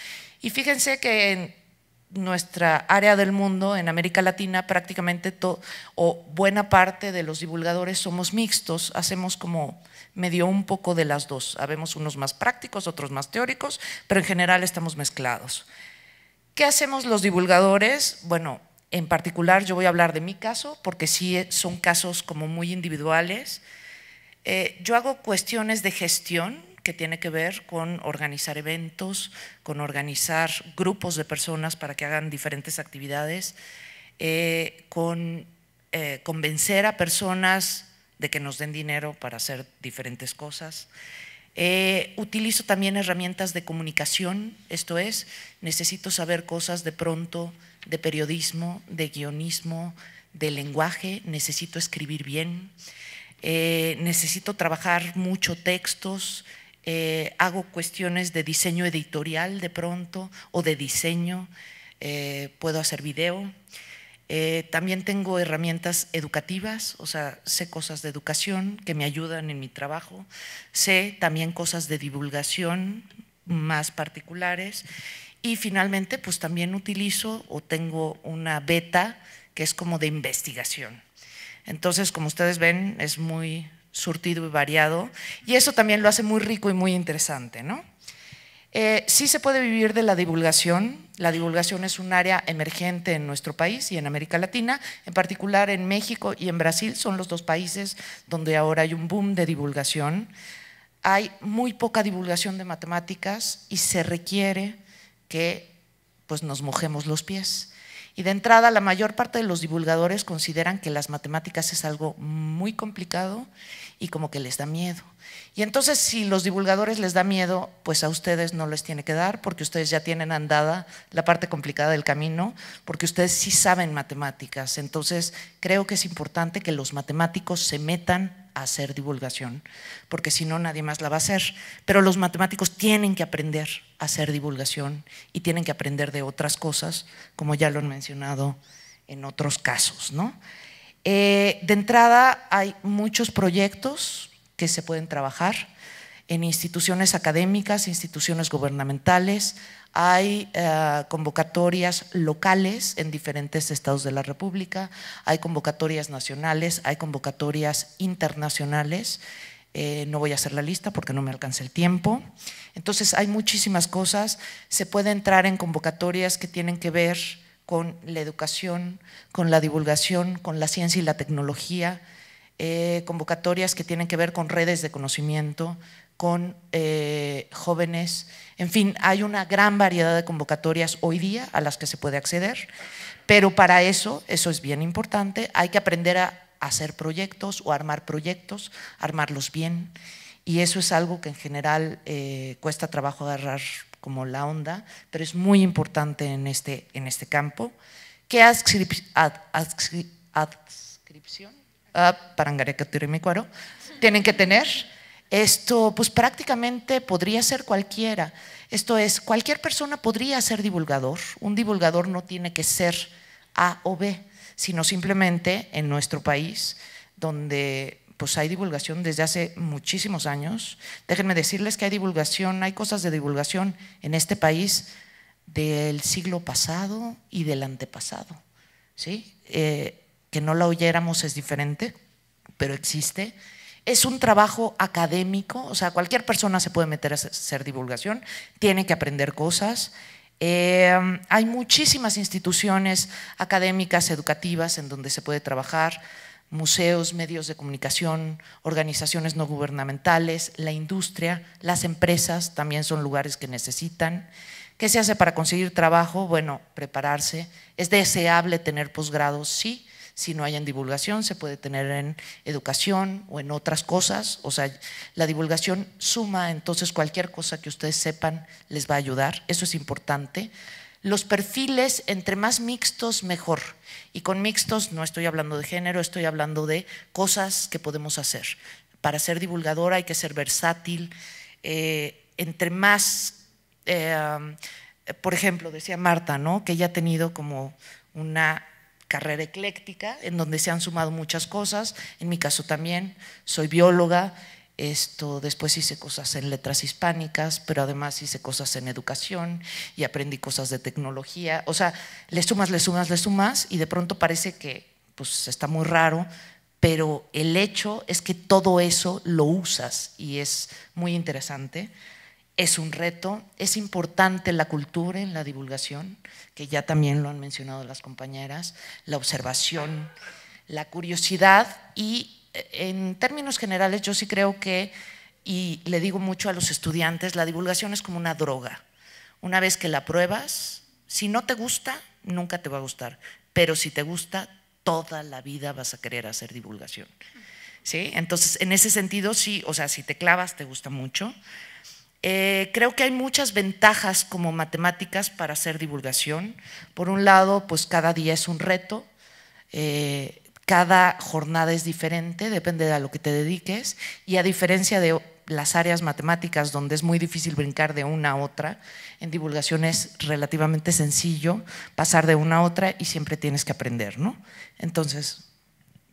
Y fíjense que en nuestra área del mundo, en América Latina, prácticamente todo, o buena parte de los divulgadores somos mixtos, hacemos como medio un poco de las dos. Habemos unos más prácticos, otros más teóricos, pero en general estamos mezclados. ¿Qué hacemos los divulgadores? Bueno, en particular yo voy a hablar de mi caso, porque sí e, son casos como muy individuales. Eh, yo hago cuestiones de gestión, que tiene que ver con organizar eventos, con organizar grupos de personas para que hagan diferentes actividades, eh, con eh, convencer a personas de que nos den dinero para hacer diferentes cosas. Eh, utilizo también herramientas de comunicación, esto es, necesito saber cosas de pronto de periodismo, de guionismo, de lenguaje, necesito escribir bien, necesito trabajar mucho textos, eh, hago cuestiones de diseño editorial de pronto o de diseño, eh, puedo hacer video. Eh, también tengo herramientas educativas, o sea, sé cosas de educación que me ayudan en mi trabajo, sé también cosas de divulgación más particulares y finalmente pues también utilizo o tengo una beta que es como de investigación. Entonces, como ustedes ven, es muy surtido y variado, y eso también lo hace muy rico y muy interesante. ¿no? Eh, sí se puede vivir de la divulgación, la divulgación es un área emergente en nuestro país y en América Latina, en particular en México y en Brasil, son los dos países donde ahora hay un boom de divulgación. Hay muy poca divulgación de matemáticas y se requiere que pues, nos mojemos los pies. Y de entrada, la mayor parte de los divulgadores consideran que las matemáticas es algo muy complicado y como que les da miedo. Y entonces si los divulgadores les da miedo, pues a ustedes no les tiene que dar porque ustedes ya tienen andada la parte complicada del camino, porque ustedes sí saben matemáticas. Entonces creo que es importante que los matemáticos se metan a hacer divulgación, porque si no nadie más la va a hacer. Pero los matemáticos tienen que aprender a hacer divulgación y tienen que aprender de otras cosas, como ya lo han mencionado en otros casos, ¿no? Eh, de entrada hay muchos proyectos que se pueden trabajar en instituciones académicas, instituciones gubernamentales, hay eh, convocatorias locales en diferentes estados de la República, hay convocatorias nacionales, hay convocatorias internacionales. Eh, no voy a hacer la lista porque no me alcanza el tiempo. Entonces hay muchísimas cosas. Se puede entrar en convocatorias que tienen que ver con la educación, con la divulgación, con la ciencia y la tecnología, eh, convocatorias que tienen que ver con redes de conocimiento, con eh, jóvenes, en fin, hay una gran variedad de convocatorias hoy día a las que se puede acceder, pero para eso, eso es bien importante, hay que aprender a hacer proyectos o armar proyectos, armarlos bien, y eso es algo que en general eh, cuesta trabajo agarrar como la onda, pero es muy importante en este, en este campo. ¿Qué adscripción? Ah, mi Tienen que tener. Esto, pues prácticamente podría ser cualquiera. Esto es, cualquier persona podría ser divulgador. Un divulgador no tiene que ser A o B, sino simplemente en nuestro país, donde pues hay divulgación desde hace muchísimos años. Déjenme decirles que hay divulgación, hay cosas de divulgación en este país del siglo pasado y del antepasado. ¿sí? Eh, que no la oyéramos es diferente, pero existe. Es un trabajo académico, o sea, cualquier persona se puede meter a hacer divulgación, tiene que aprender cosas. Eh, hay muchísimas instituciones académicas, educativas, en donde se puede trabajar museos, medios de comunicación, organizaciones no gubernamentales, la industria, las empresas también son lugares que necesitan. ¿Qué se hace para conseguir trabajo? Bueno, prepararse. Es deseable tener posgrados, sí. Si no hay en divulgación, se puede tener en educación o en otras cosas. O sea, la divulgación suma, entonces cualquier cosa que ustedes sepan les va a ayudar. Eso es importante los perfiles entre más mixtos mejor. Y con mixtos no estoy hablando de género, estoy hablando de cosas que podemos hacer. Para ser divulgadora hay que ser versátil. Eh, entre más, eh, por ejemplo, decía Marta, ¿no? que ella ha tenido como una carrera ecléctica en donde se han sumado muchas cosas. En mi caso también, soy bióloga, esto, después hice cosas en letras hispánicas, pero además hice cosas en educación y aprendí cosas de tecnología. O sea, le sumas, le sumas, le sumas y de pronto parece que pues, está muy raro, pero el hecho es que todo eso lo usas y es muy interesante. Es un reto, es importante la cultura en la divulgación, que ya también lo han mencionado las compañeras, la observación, la curiosidad y en términos generales yo sí creo que, y le digo mucho a los estudiantes, la divulgación es como una droga. Una vez que la pruebas, si no te gusta, nunca te va a gustar, pero si te gusta, toda la vida vas a querer hacer divulgación. ¿Sí? Entonces, en ese sentido, sí, o sea, si te clavas, te gusta mucho. Eh, creo que hay muchas ventajas como matemáticas para hacer divulgación. Por un lado, pues cada día es un reto. Eh, cada jornada es diferente, depende de a lo que te dediques y a diferencia de las áreas matemáticas donde es muy difícil brincar de una a otra, en divulgación es relativamente sencillo pasar de una a otra y siempre tienes que aprender, ¿no? Entonces,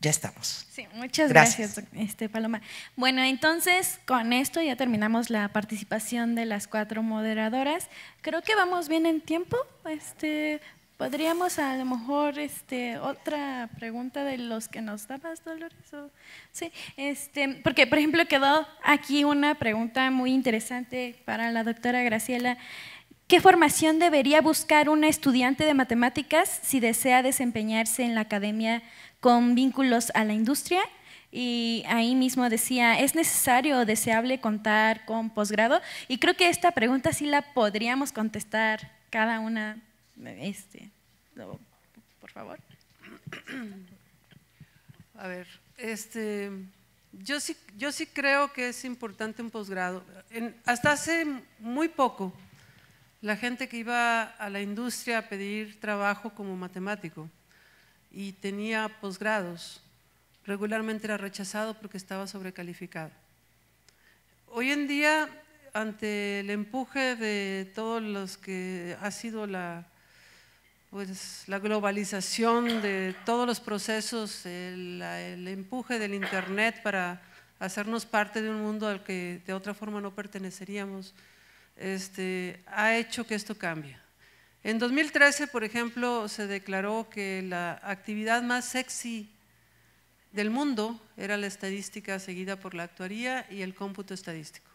ya estamos. Sí, muchas gracias, este, Paloma. Bueno, entonces con esto ya terminamos la participación de las cuatro moderadoras. Creo que vamos bien en tiempo. Este, Podríamos a lo mejor este, otra pregunta de los que nos dabas, Dolores. sí, este, porque por ejemplo quedó aquí una pregunta muy interesante para la doctora Graciela. ¿Qué formación debería buscar una estudiante de matemáticas si desea desempeñarse en la academia con vínculos a la industria? Y ahí mismo decía, ¿es necesario o deseable contar con posgrado? Y creo que esta pregunta sí la podríamos contestar cada una este, no, por favor. A ver, este, yo sí, yo sí creo que es importante un posgrado. hasta hace muy poco, la gente que iba a la industria a pedir trabajo como matemático y tenía posgrados, regularmente era rechazado porque estaba sobrecalificado. Hoy en día, ante el empuje de todos los que ha sido la, pues, la globalización de todos los procesos, el, empuje del Internet para hacernos parte de un mundo al que de otra forma no perteneceríamos, este, ha hecho que esto cambie. En 2013, por ejemplo, se declaró que la actividad más sexy del mundo era la estadística seguida por la actuaría y el cómputo estadístico.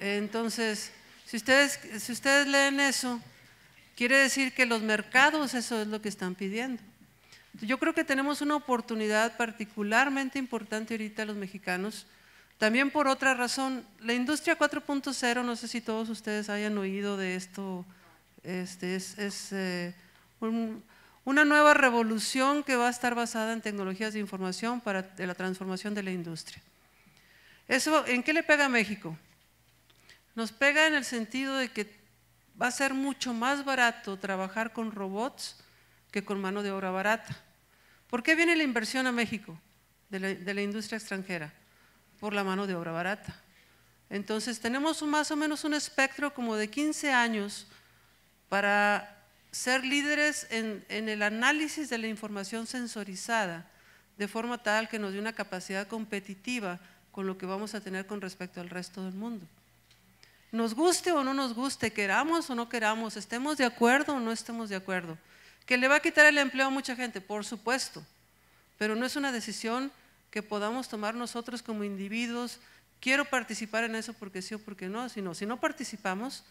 Entonces, si ustedes, si ustedes leen eso, Quiere decir que los mercados eso es lo que están pidiendo. Yo creo que tenemos una oportunidad particularmente importante ahorita los mexicanos, también por otra razón, la industria 4.0, no sé si todos ustedes hayan oído de esto, este, es, es eh, una nueva revolución que va a estar basada en tecnologías de información para la transformación de la industria. Eso, ¿En qué le pega a México? Nos pega en el sentido de que va a ser mucho más barato trabajar con robots que con mano de obra barata. ¿Por qué viene la inversión a México de la, industria extranjera? Por la mano de obra barata. Entonces tenemos más o menos un espectro como de 15 años para ser líderes en, el análisis de la información sensorizada, de forma tal que nos dé una capacidad competitiva con lo que vamos a tener con respecto al resto del mundo. Nos guste o no nos guste, queramos o no queramos, estemos de acuerdo o no estemos de acuerdo. ¿Que le va a quitar el empleo a mucha gente? Por supuesto, pero no es una decisión que podamos tomar nosotros como individuos. Quiero participar en eso porque sí o porque no, sino si no participamos,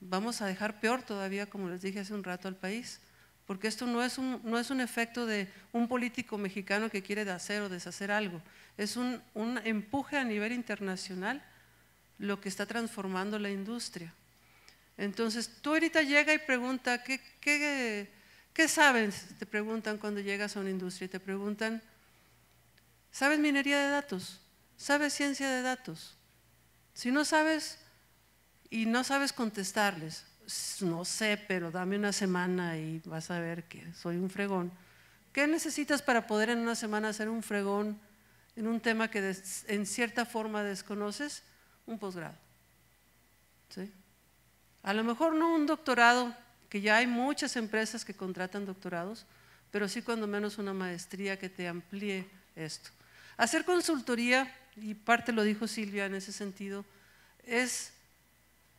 vamos a dejar peor todavía, como les dije hace un rato, al país. Porque esto no es un, no es un efecto de un político mexicano que quiere hacer o deshacer algo. Es un, un empuje a nivel internacional lo que está transformando la industria. Entonces, tú ahorita llega y pregunta, ¿qué, sabes? Te preguntan cuando llegas a una industria, te preguntan, ¿sabes minería de datos? ¿Sabes ciencia de datos? Si no sabes y no sabes contestarles, no sé, pero dame una semana y vas a ver que soy un fregón. ¿Qué necesitas para poder en una semana ser un fregón en un tema que en cierta forma desconoces? un posgrado. ¿Sí? A lo mejor no un doctorado, que ya hay muchas empresas que contratan doctorados, pero sí cuando menos una maestría que te amplíe esto. Hacer consultoría, y parte lo dijo Silvia en ese sentido, es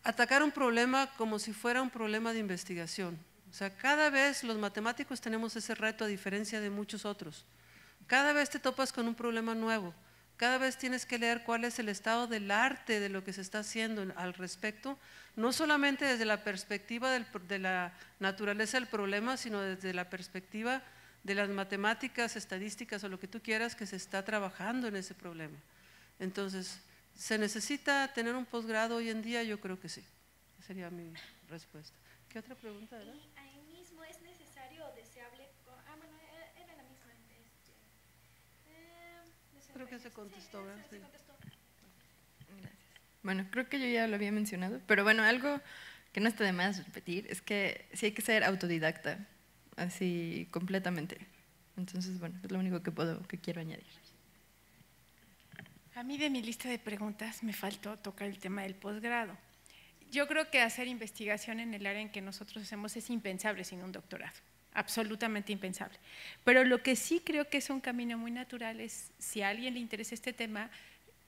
atacar un problema como si fuera un problema de investigación. O sea, cada vez los matemáticos tenemos ese reto a diferencia de muchos otros. Cada vez te topas con un problema nuevo cada vez tienes que leer cuál es el estado del arte de lo que se está haciendo al respecto, no solamente desde la perspectiva del, de la naturaleza del problema, sino desde la perspectiva de las matemáticas, estadísticas o lo que tú quieras que se está trabajando en ese problema. Entonces, ¿se necesita tener un posgrado hoy en día? Yo creo que sí. Sería mi respuesta. ¿Qué otra pregunta Creo que se contestó, Bueno, creo que yo ya lo había mencionado, pero bueno, algo que no está de más repetir es que sí hay que ser autodidacta, así completamente. Entonces, bueno, es lo único que puedo, que quiero añadir. A mí de mi lista de preguntas me faltó tocar el tema del posgrado. Yo creo que hacer investigación en el área en que nosotros hacemos es impensable sin un doctorado absolutamente impensable. Pero lo que sí creo que es un camino muy natural es, si a alguien le interesa este tema,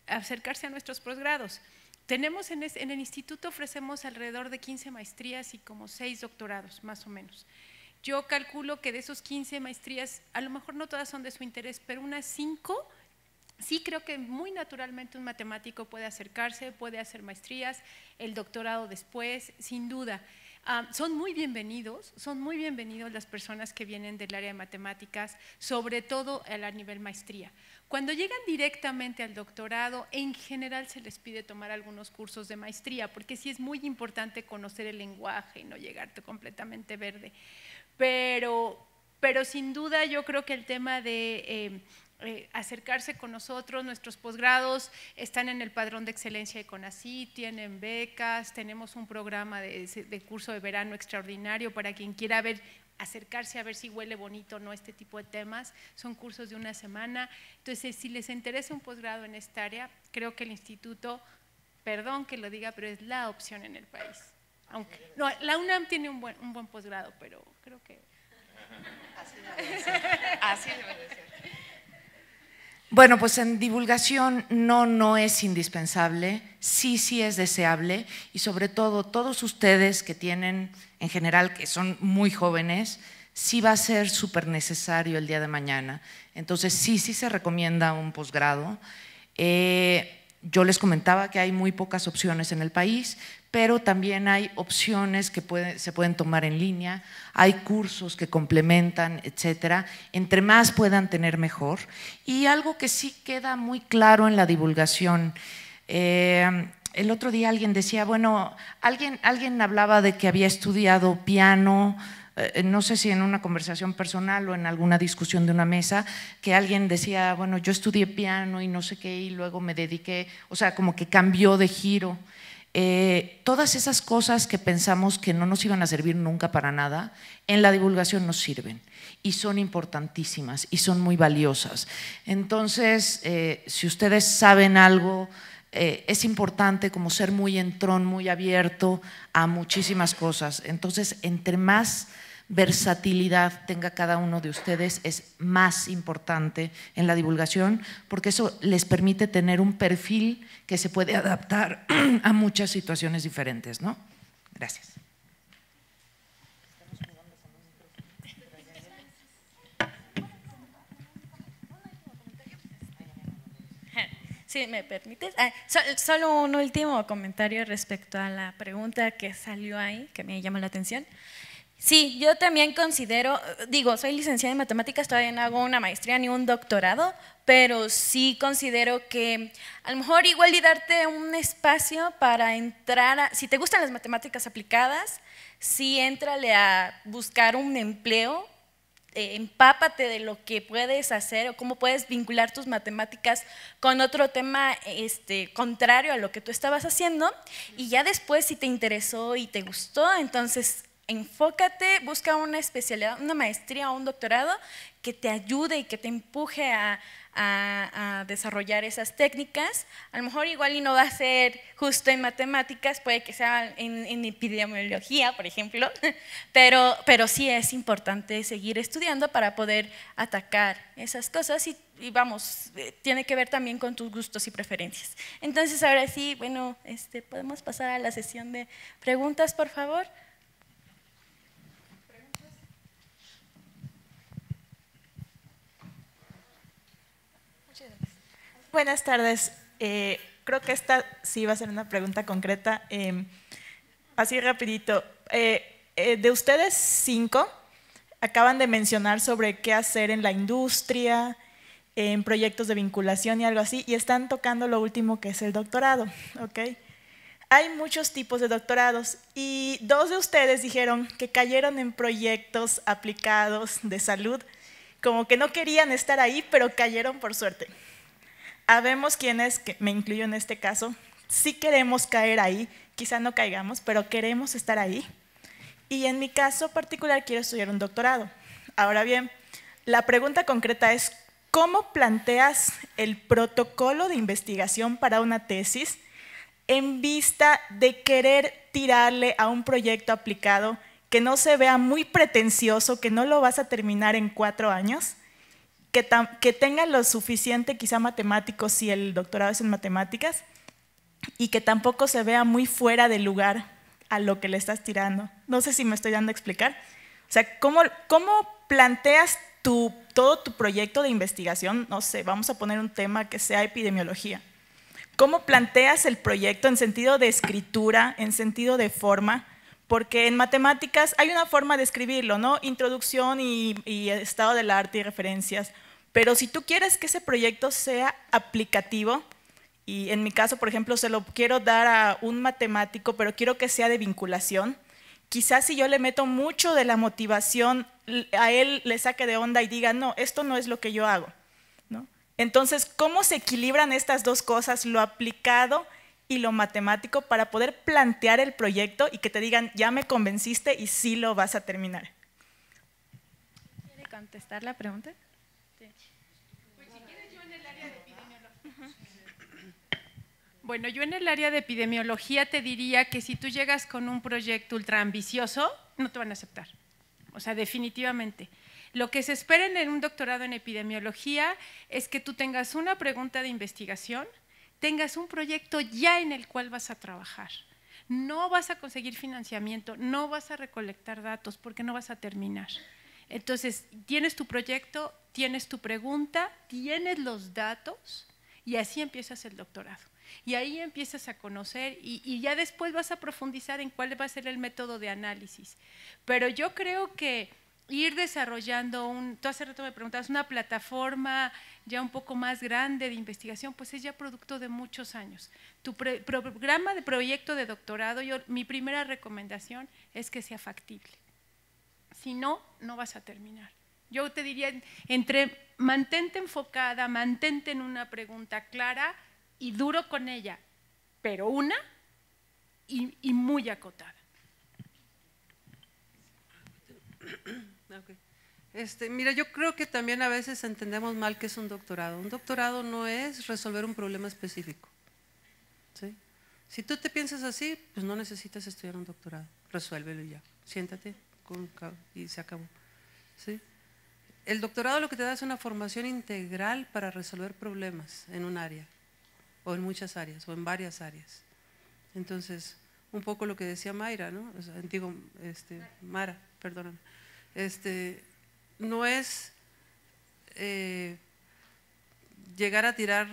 acercarse a nuestros posgrados. Tenemos en, en, el instituto ofrecemos alrededor de 15 maestrías y como 6 doctorados, más o menos. Yo calculo que de esos 15 maestrías, a lo mejor no todas son de su interés, pero unas 5 sí creo que muy naturalmente un matemático puede acercarse, puede hacer maestrías, el doctorado después, sin duda. Ah, son muy bienvenidos, son muy bienvenidos las personas que vienen del área de matemáticas, sobre todo a nivel maestría. Cuando llegan directamente al doctorado, en general se les pide tomar algunos cursos de maestría, porque sí es muy importante conocer el lenguaje y no llegarte completamente verde. Pero, pero sin duda yo creo que el tema de... Eh, eh, acercarse con nosotros. Nuestros posgrados están en el padrón de excelencia de CONACYT, tienen becas, tenemos un programa de, curso de verano extraordinario para quien quiera ver acercarse a ver si huele bonito o no este tipo de temas, son cursos de una semana. Entonces, si les interesa un posgrado en esta área, creo que el instituto, perdón que lo diga, pero es la opción en el país. Aunque, no, la UNAM tiene un buen, buen posgrado, pero creo que... Así debe ser. Así debe ser. Bueno, pues en divulgación no, no es indispensable, sí, sí es deseable y sobre todo todos ustedes que tienen, en general, que son muy jóvenes, sí va a ser súper necesario el día de mañana. Entonces sí, sí se recomienda un posgrado. Eh, yo les comentaba que hay muy pocas opciones en el país, pero también hay opciones que se pueden tomar en línea, hay cursos que complementan, etcétera. Entre más puedan tener mejor. Y algo que sí queda muy claro en la divulgación. Eh, el otro día alguien decía, bueno, alguien, alguien hablaba de que había estudiado piano eh, no sé si en una conversación personal o en alguna discusión de una mesa, que alguien decía, bueno, yo estudié piano y no sé qué, y luego me dediqué, o sea, como que cambió de giro. Eh, todas esas cosas que pensamos que no nos iban a servir nunca para nada, en la divulgación nos sirven y son importantísimas y son muy valiosas. Entonces, eh, si ustedes saben algo, es importante como ser muy entrón, muy abierto a muchísimas cosas. Entonces, entre más versatilidad tenga cada uno de ustedes es más importante en la divulgación, porque eso les permite tener un perfil que se puede adaptar a muchas situaciones diferentes. ¿no? Gracias. Si me permites, ah, solo un último comentario respecto a la pregunta que salió ahí, que me llama la atención. Sí, yo también considero, digo, soy licenciada en matemáticas, todavía no hago una maestría ni un doctorado, pero sí considero que a lo mejor igual y darte un espacio para entrar, a, si te gustan las matemáticas aplicadas, sí entrale a buscar un empleo, eh, empápate de lo que puedes hacer o cómo puedes vincular tus matemáticas con otro tema este, contrario a lo que tú estabas haciendo y ya después si te interesó y te gustó, entonces enfócate, busca una especialidad, una maestría o un doctorado que te ayude y que te empuje a, desarrollar esas técnicas. A lo mejor igual y no va a ser justo en matemáticas, puede que sea en, epidemiología, por ejemplo, pero, sí es importante seguir estudiando para poder atacar esas cosas y, vamos, eh, tiene que ver también con tus gustos y preferencias. Entonces ahora sí, bueno, este, podemos pasar a la sesión de preguntas, por favor. buenas tardes. Eh, creo que esta sí va a ser una pregunta concreta. Em, así rapidito. Eh, eh, de ustedes cinco, acaban de mencionar sobre qué hacer en la industria, en proyectos de vinculación y algo así, y están tocando lo último que es el doctorado. Hay muchos tipos de doctorados y dos de ustedes dijeron que cayeron en proyectos aplicados de salud, como que no querían estar ahí, pero cayeron por suerte habemos quienes, que me incluyo en este caso, sí queremos caer ahí, quizá no caigamos, pero queremos estar ahí. Y en mi caso particular quiero estudiar un doctorado. Ahora bien, la pregunta concreta es, ¿cómo planteas el protocolo de investigación para una tesis en vista de querer tirarle a un proyecto aplicado que no se vea muy pretencioso, que no lo vas a terminar en cuatro años? que, tengan lo suficiente, quizá matemáticos, si el doctorado es en matemáticas, y que tampoco se vea muy fuera de lugar a lo que le estás tirando. No sé si me estoy dando a explicar. O sea, ¿cómo, cómo planteas tu, todo tu proyecto de investigación? No sé, vamos a poner un tema que sea epidemiología. ¿Cómo planteas el proyecto en sentido de escritura, en sentido de forma? Porque en matemáticas hay una forma de escribirlo, ¿no? Introducción y, y estado del arte y referencias. Pero si tú quieres que ese proyecto sea aplicativo, y en mi caso, por ejemplo, se lo quiero dar a un matemático, pero quiero que sea de vinculación, quizás si yo le meto mucho de la motivación, a él le saque de onda y diga, no, esto no es lo que yo hago. ¿no? Entonces, ¿cómo se equilibran estas dos cosas, lo aplicado y lo matemático, para poder plantear el proyecto y que te digan, ya me convenciste y sí lo vas a terminar? ¿Quiere contestar la pregunta? Bueno, yo en el área de epidemiología te diría que si tú llegas con un proyecto ultra ambicioso, no te van a aceptar. O sea, definitivamente. Lo que se espera en un doctorado en epidemiología es que tú tengas una pregunta de investigación, tengas un proyecto ya en el cual vas a trabajar. No vas a conseguir financiamiento, no vas a recolectar datos porque no vas a terminar. Entonces, tienes tu proyecto, tienes tu pregunta, tienes los datos y así empiezas el doctorado. Y ahí empiezas a conocer y, ya después vas a profundizar en cuál va a ser el método de análisis. Pero yo creo que ir desarrollando un, tú hace rato me preguntabas, una plataforma ya un poco más grande de investigación, pues es ya producto de muchos años. Tu programa de proyecto de doctorado, yo, mi primera recomendación es que sea factible. Si no, no vas a terminar. Yo te diría, entre mantente enfocada, mantente en una pregunta clara, y duro con ella, pero una y, muy acotada. Ah, este, mira, yo creo que también a veces entendemos mal qué es un doctorado. Un doctorado no es resolver un problema específico. Si tú te piensas así, pues no necesitas estudiar un doctorado. Resuélvelo ya. Siéntate y se acabó. El doctorado lo que te da es una formación integral para resolver problemas en un área o en muchas áreas, o en varias áreas. Entonces, un poco lo que decía Mayra, ¿no? O este, Mara, perdóname. Este, no es eh, llegar a tirar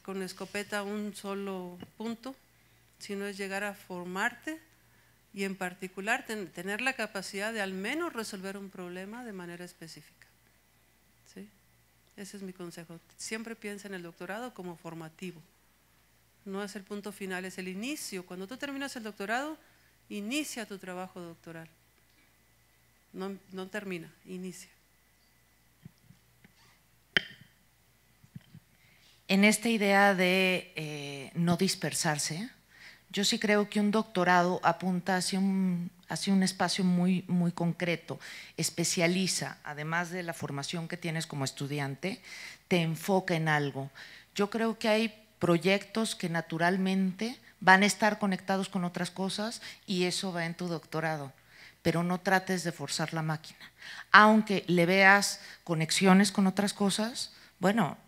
con escopeta un solo punto, sino es llegar a formarte y en particular tener la capacidad de al menos resolver un problema de manera específica. Ese es mi consejo. Siempre piensa en el doctorado como formativo. No es el punto final, es el inicio. Cuando tú terminas el doctorado, inicia tu trabajo doctoral. No, termina, inicia. En esta idea de eh, no dispersarse, yo sí creo que un doctorado apunta hacia un hace un espacio muy, muy concreto, especializa, además de la formación que tienes como estudiante, te enfoca en algo. Yo creo que hay proyectos que naturalmente van a estar conectados con otras cosas y eso va en tu doctorado, pero no trates de forzar la máquina. Aunque le veas conexiones con otras cosas, bueno,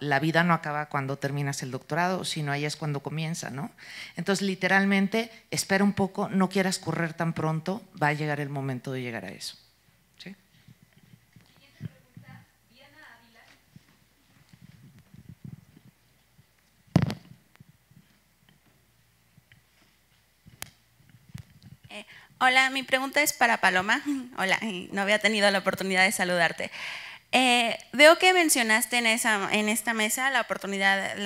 la vida no acaba cuando terminas el doctorado, sino ahí es cuando comienza, ¿no? Entonces, literalmente, espera un poco, no quieras correr tan pronto, va a llegar el momento de llegar a eso. ¿Sí? Eh, hola, mi pregunta es para Paloma. Hola, no había tenido la oportunidad de saludarte. Eh, veo que mencionaste en, esa, en esta mesa la oportunidad,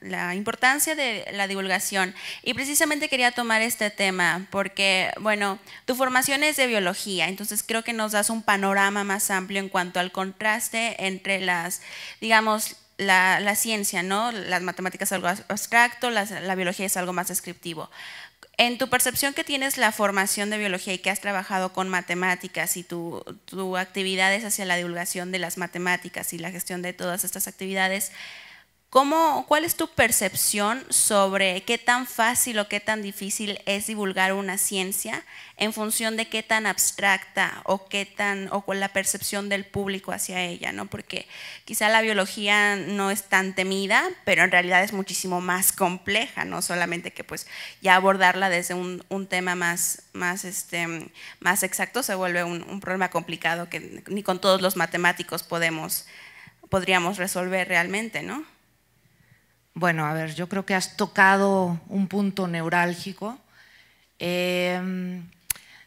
la, importancia de la divulgación y precisamente quería tomar este tema porque, bueno, tu formación es de biología, entonces creo que nos das un panorama más amplio en cuanto al contraste entre las, digamos, la, ciencia, ¿no? Las matemáticas es algo abstracto, la biología es algo más descriptivo en tu percepción que tienes la formación de biología y que has trabajado con matemáticas y tu, tu actividad es hacia la divulgación de las matemáticas y la gestión de todas estas actividades, ¿Cuál es tu percepción sobre qué tan fácil o qué tan difícil es divulgar una ciencia en función de qué tan abstracta o qué tan o con la percepción del público hacia ella? ¿no? Porque quizá la biología no es tan temida, pero en realidad es muchísimo más compleja, no solamente que pues ya abordarla desde un, tema más, este, más, exacto se vuelve un, problema complicado que ni con todos los matemáticos podemos, podríamos resolver realmente, ¿no? Bueno, a ver, yo creo que has tocado un punto neurálgico. Em,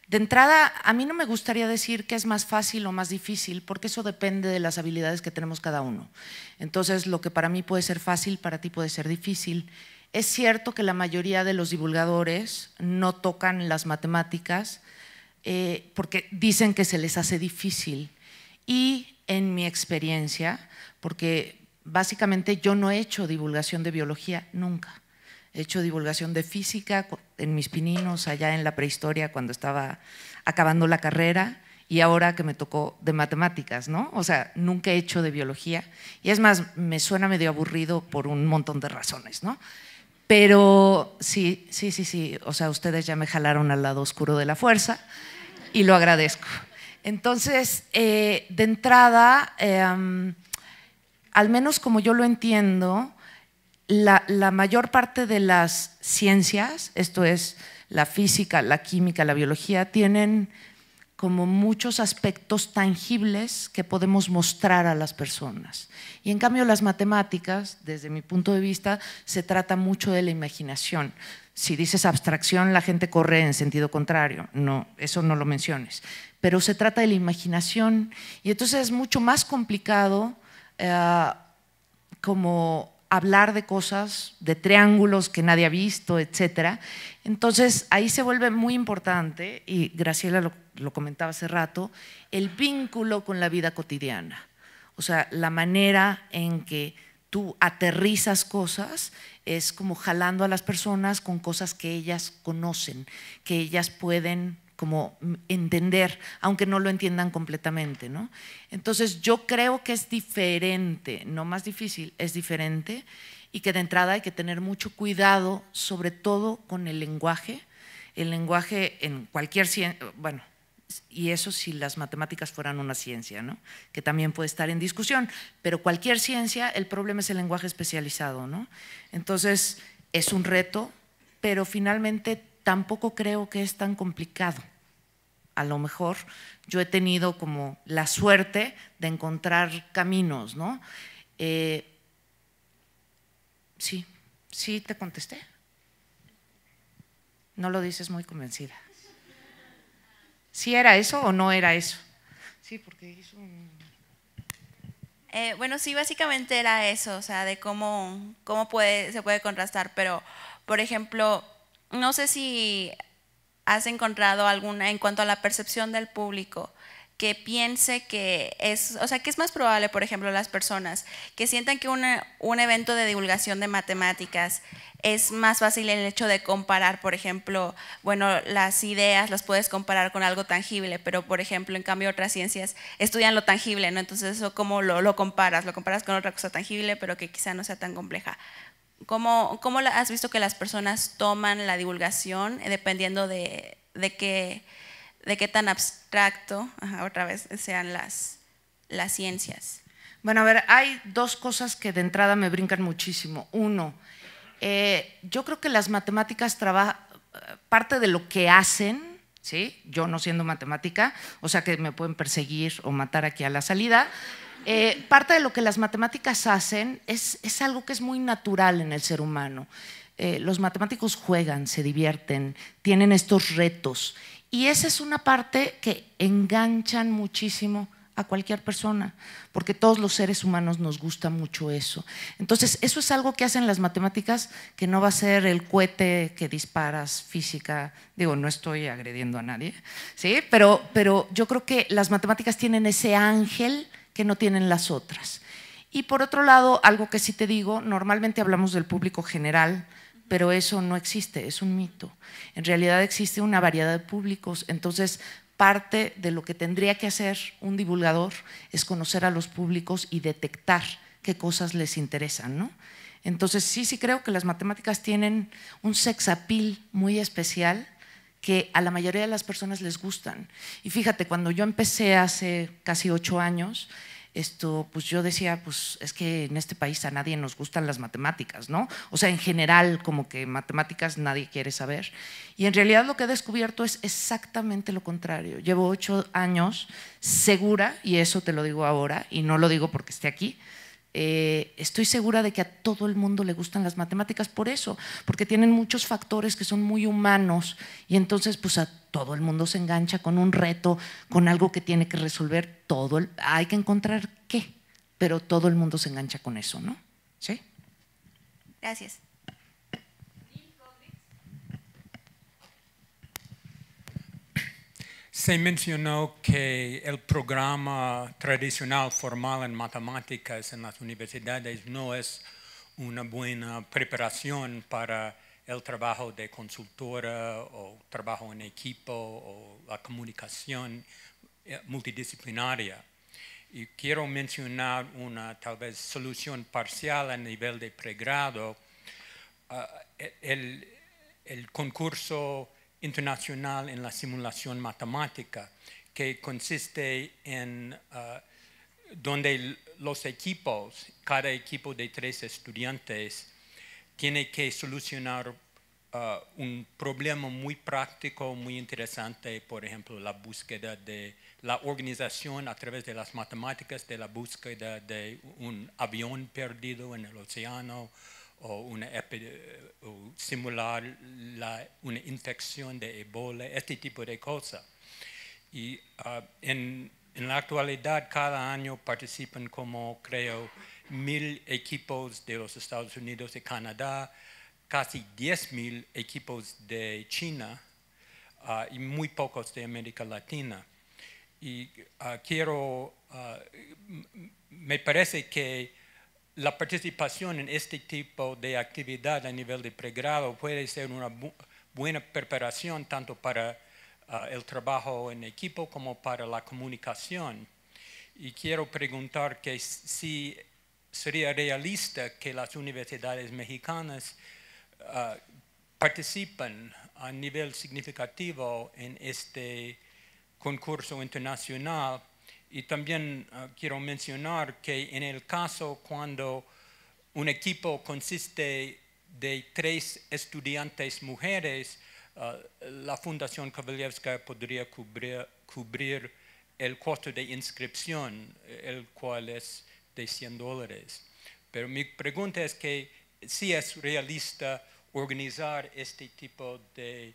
de entrada, a mí no me gustaría decir que es más fácil o más difícil, porque eso depende de las habilidades que tenemos cada uno. Entonces, lo que para mí puede ser fácil, para ti puede ser difícil. Es cierto que la mayoría de los divulgadores no tocan las matemáticas eh, porque dicen que se les hace difícil. Y en mi experiencia, porque básicamente yo no he hecho divulgación de biología nunca. He hecho divulgación de física en mis pininos, allá en la prehistoria, cuando estaba acabando la carrera, y ahora que me tocó de matemáticas, ¿no? O sea, nunca he hecho de biología. Y es más, me suena medio aburrido por un montón de razones, ¿no? Pero sí, sí, sí, sí. O sea, ustedes ya me jalaron al lado oscuro de la fuerza y lo agradezco. Entonces, eh, de entrada, em, al menos como yo lo entiendo, la, mayor parte de las ciencias, esto es la física, la química, la biología, tienen como muchos aspectos tangibles que podemos mostrar a las personas. Y en cambio las matemáticas, desde mi punto de vista, se trata mucho de la imaginación. Si dices abstracción, la gente corre en sentido contrario. No, eso no lo menciones. Pero se trata de la imaginación y entonces es mucho más complicado eh, como hablar de cosas, de triángulos que nadie ha visto, etc. Entonces ahí se vuelve muy importante, y Graciela lo comentaba hace rato, el vínculo con la vida cotidiana. O sea, la manera en que tú aterrizas cosas es como jalando a las personas con cosas que ellas conocen, que ellas pueden como entender, aunque no lo entiendan completamente. ¿no? Entonces yo creo que es diferente, no más difícil, es diferente y que de entrada hay que tener mucho cuidado, sobre todo con el lenguaje. El lenguaje en cualquier ciencia, bueno, y eso si las matemáticas fueran una ciencia, ¿no? que también puede estar en discusión, pero cualquier ciencia, el problema es el lenguaje especializado. ¿no? Entonces es un reto, pero finalmente tampoco creo que es tan complicado. A lo mejor yo he tenido como la suerte de encontrar caminos, ¿no? Eh, sí, sí te contesté. No lo dices muy convencida. ¿Sí era eso o no era eso? Sí, porque hizo un... Eh, bueno, sí, básicamente era eso, o sea, de cómo, cómo se puede contrastar, pero, por ejemplo, no sé si has encontrado alguna en cuanto a la percepción del público que piense que es, o sea, que es más probable, por ejemplo, las personas que sientan que un evento de divulgación de matemáticas es más fácil el hecho de comparar, por ejemplo, bueno, las ideas las puedes comparar con algo tangible, pero por ejemplo, en cambio, otras ciencias estudian lo tangible, ¿no? Entonces, eso cómo lo, lo comparas, lo comparas con otra cosa tangible, pero que quizá no sea tan compleja. ¿Cómo, has visto que las personas toman la divulgación eh, dependiendo de, de qué, tan abstracto, otra vez, sean las, las ciencias? Bueno, a ver, hay dos cosas que de entrada me brincan muchísimo. Uno, eh, yo creo que las matemáticas trabajan, eh, parte de lo que hacen, ¿sí? yo no siendo matemática, o sea que me pueden perseguir o matar aquí a la salida, eh, parte de lo que las matemáticas hacen es, algo que es muy natural en el ser humano. Eh, los matemáticos juegan, se divierten, tienen estos retos. Y esa es una parte que enganchan muchísimo a cualquier persona, porque todos los seres humanos nos gusta mucho eso. Entonces, eso es algo que hacen las matemáticas, que no va a ser el cohete que disparas física, digo, no estoy agrediendo a nadie, ¿sí? Pero, pero yo creo que las matemáticas tienen ese ángel que no tienen las otras. Y por otro lado, algo que sí te digo, normalmente hablamos del público general, pero eso no existe, es un mito. En realidad existe una variedad de públicos, entonces parte de lo que tendría que hacer un divulgador es conocer a los públicos y detectar qué cosas les interesan, ¿no? Entonces sí, sí creo que las matemáticas tienen un sexapil muy especial que a la mayoría de las personas les gustan. Y fíjate, cuando yo empecé hace casi ocho años, esto, pues yo decía, pues es que en este país a nadie nos gustan las matemáticas, ¿no? O sea, en general, como que matemáticas nadie quiere saber. Y en realidad lo que he descubierto es exactamente lo contrario. Llevo ocho años segura, y eso te lo digo ahora, y no lo digo porque esté aquí, eh, estoy segura de que a todo el mundo le gustan las matemáticas por eso, porque tienen muchos factores que son muy humanos y entonces pues a todo el mundo se engancha con un reto, con algo que tiene que resolver todo. hay que encontrar qué, pero todo el mundo se engancha con eso, ¿no? Sí. Gracias. se mencionó que el programa tradicional formal en matemáticas en las universidades no es una buena preparación para el trabajo de consultora o trabajo en equipo o la comunicación eh, multidisciplinaria. Y quiero mencionar una tal vez solución parcial a nivel de pregrado. Ah, e, el, concurso internacional en la simulación matemática, que consiste en uh, donde los equipos, cada equipo de tres estudiantes, tiene que solucionar uh, un problema muy práctico, muy interesante, por ejemplo, la búsqueda de la organización a través de las matemáticas de la búsqueda de un avión perdido en el océano o, simular una infección de ebola, este tipo de cosas. Y ah, en, la actualidad cada año participan como creo mil equipos de los Estados Unidos y Canadá, casi mil equipos de China ah, y muy pocos de América Latina. Y ah, quiero, me parece que la participación en este tipo de actividad a nivel de pregrado puede ser una buena preparación tanto para ah, el trabajo en equipo como para la comunicación. Y quiero preguntar que si sería realista que las universidades mexicanas ah, participen a nivel significativo en este concurso internacional y también ah, quiero mencionar que en el caso cuando un equipo consiste de tres estudiantes mujeres, ah, la Fundación Kavalevska podría cubrir, el costo de inscripción, el cual es de 100 dólares. Pero mi pregunta es que si es realista organizar este tipo de,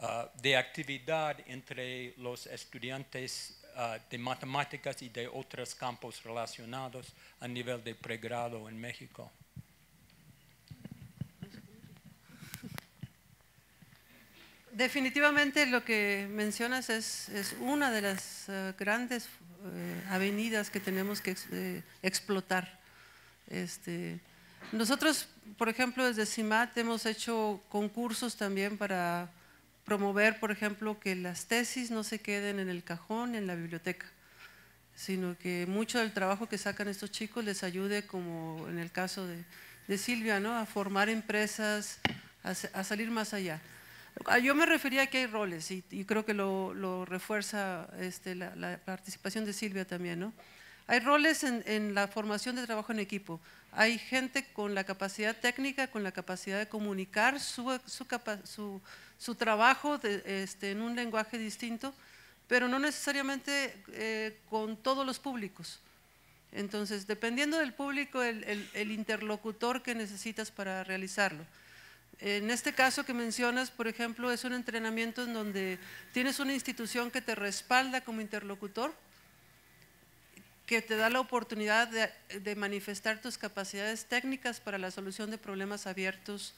ah, de actividad entre los estudiantes Ah, de matemáticas y de otros campos relacionados a nivel de pregrado en México. Definitivamente lo que mencionas es, una de las eh, grandes eh, avenidas que tenemos que eh, explotar. Este, nosotros, por ejemplo, desde CIMAT hemos hecho concursos también para promover, por ejemplo, que las tesis no se queden en el cajón, en la biblioteca, sino que mucho del trabajo que sacan estos chicos les ayude, como en el caso de, Silvia, ¿no? a formar empresas, a, salir más allá. Ah, yo me refería a que hay roles y, creo que lo, refuerza este, la, participación de Silvia también. ¿no? Hay roles en, la formación de trabajo en equipo. Hay gente con la capacidad técnica, con la capacidad de comunicar su, su su trabajo este, en un lenguaje distinto, pero no necesariamente eh, con todos los públicos. Entonces, dependiendo del público, el, interlocutor que necesitas para realizarlo. En este caso que mencionas, por ejemplo, es un entrenamiento en donde tienes una institución que te respalda como interlocutor, que te da la oportunidad de, manifestar tus capacidades técnicas para la solución de problemas abiertos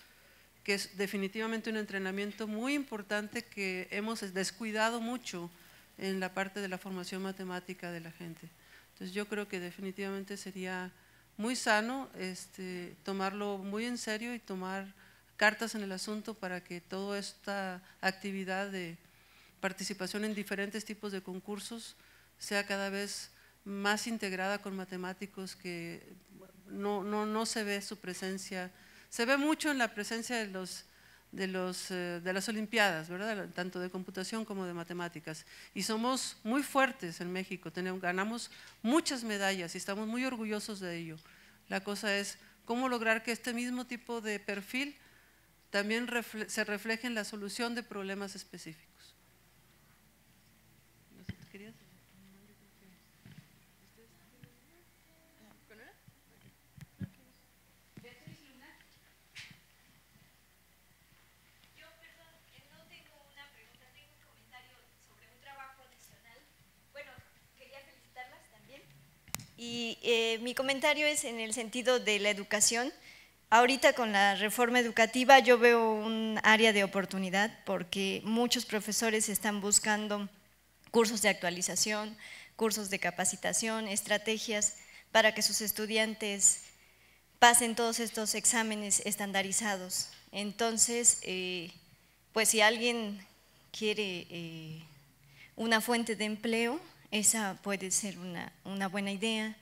que es definitivamente un entrenamiento muy importante que hemos descuidado mucho en la parte de la formación matemática de la gente. Entonces yo creo que definitivamente sería muy sano este, tomarlo muy en serio y tomar cartas en el asunto para que toda esta actividad de participación en diferentes tipos de concursos sea cada vez más integrada con matemáticos que no, no se ve su presencia se ve mucho en la presencia de, los, de, los, eh, de las Olimpiadas, ¿verdad? tanto de computación como de matemáticas. Y somos muy fuertes en México, tenemos, ganamos muchas medallas y estamos muy orgullosos de ello. La cosa es cómo lograr que este mismo tipo de perfil también se refleje en la solución de problemas específicos. comentario es en el sentido de la educación. Ahorita con la reforma educativa yo veo un área de oportunidad porque muchos profesores están buscando cursos de actualización, cursos de capacitación, estrategias para que sus estudiantes pasen todos estos exámenes estandarizados. Entonces, eh, pues si alguien quiere eh, una fuente de empleo, esa puede ser una buena idea.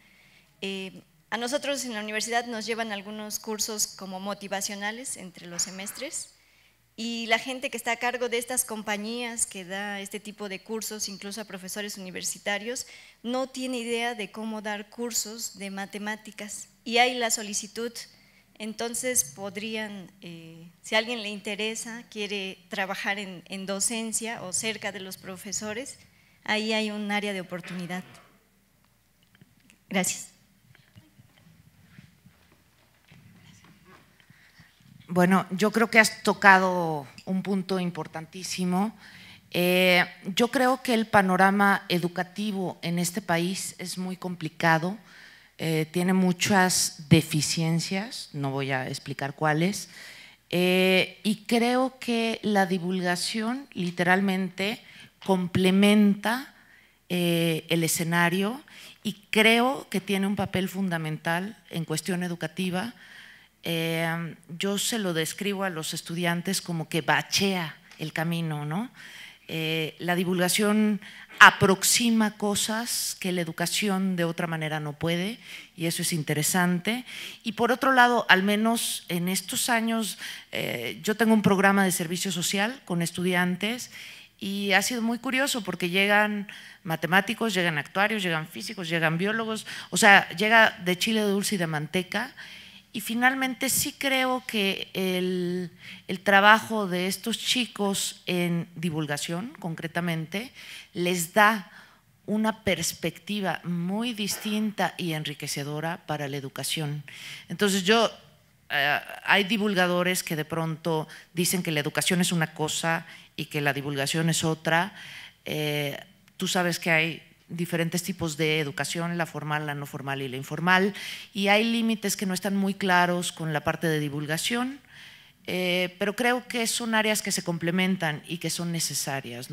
Eh, a nosotros en la universidad nos llevan algunos cursos como motivacionales entre los semestres y la gente que está a cargo de estas compañías que da este tipo de cursos, incluso a profesores universitarios, no tiene idea de cómo dar cursos de matemáticas y hay la solicitud. Entonces podrían, eh, si a alguien le interesa, quiere trabajar en docencia o cerca de los profesores, ahí hay un área de oportunidad. Gracias. Bueno, yo creo que has tocado un punto importantísimo. Eh, yo creo que el panorama educativo en este país es muy complicado, eh, tiene muchas deficiencias, no voy a explicar cuáles, eh, y creo que la divulgación literalmente complementa el escenario y creo que tiene un papel fundamental en cuestión educativa Em, yo se lo describo a los estudiantes como que bachea el camino, ¿no? Eh, la divulgación aproxima cosas que la educación de otra manera no puede y eso es interesante. Y por otro lado, al menos en estos años, eh, yo tengo un programa de servicio social con estudiantes y ha sido muy curioso porque llegan matemáticos, llegan actuarios, llegan físicos, llegan biólogos, o sea, llega de chile de dulce y de manteca y finalmente sí creo que el, trabajo de estos chicos en divulgación, concretamente, les da una perspectiva muy distinta y enriquecedora para la educación. Entonces yo, eh, hay divulgadores que de pronto dicen que la educación es una cosa y que la divulgación es otra. Eh, tú sabes que hay diferentes tipos de educación, la formal, la no formal y la informal, y hay límites que no están muy claros con la parte de divulgación, eh, pero creo que son áreas que se complementan y que son necesarias.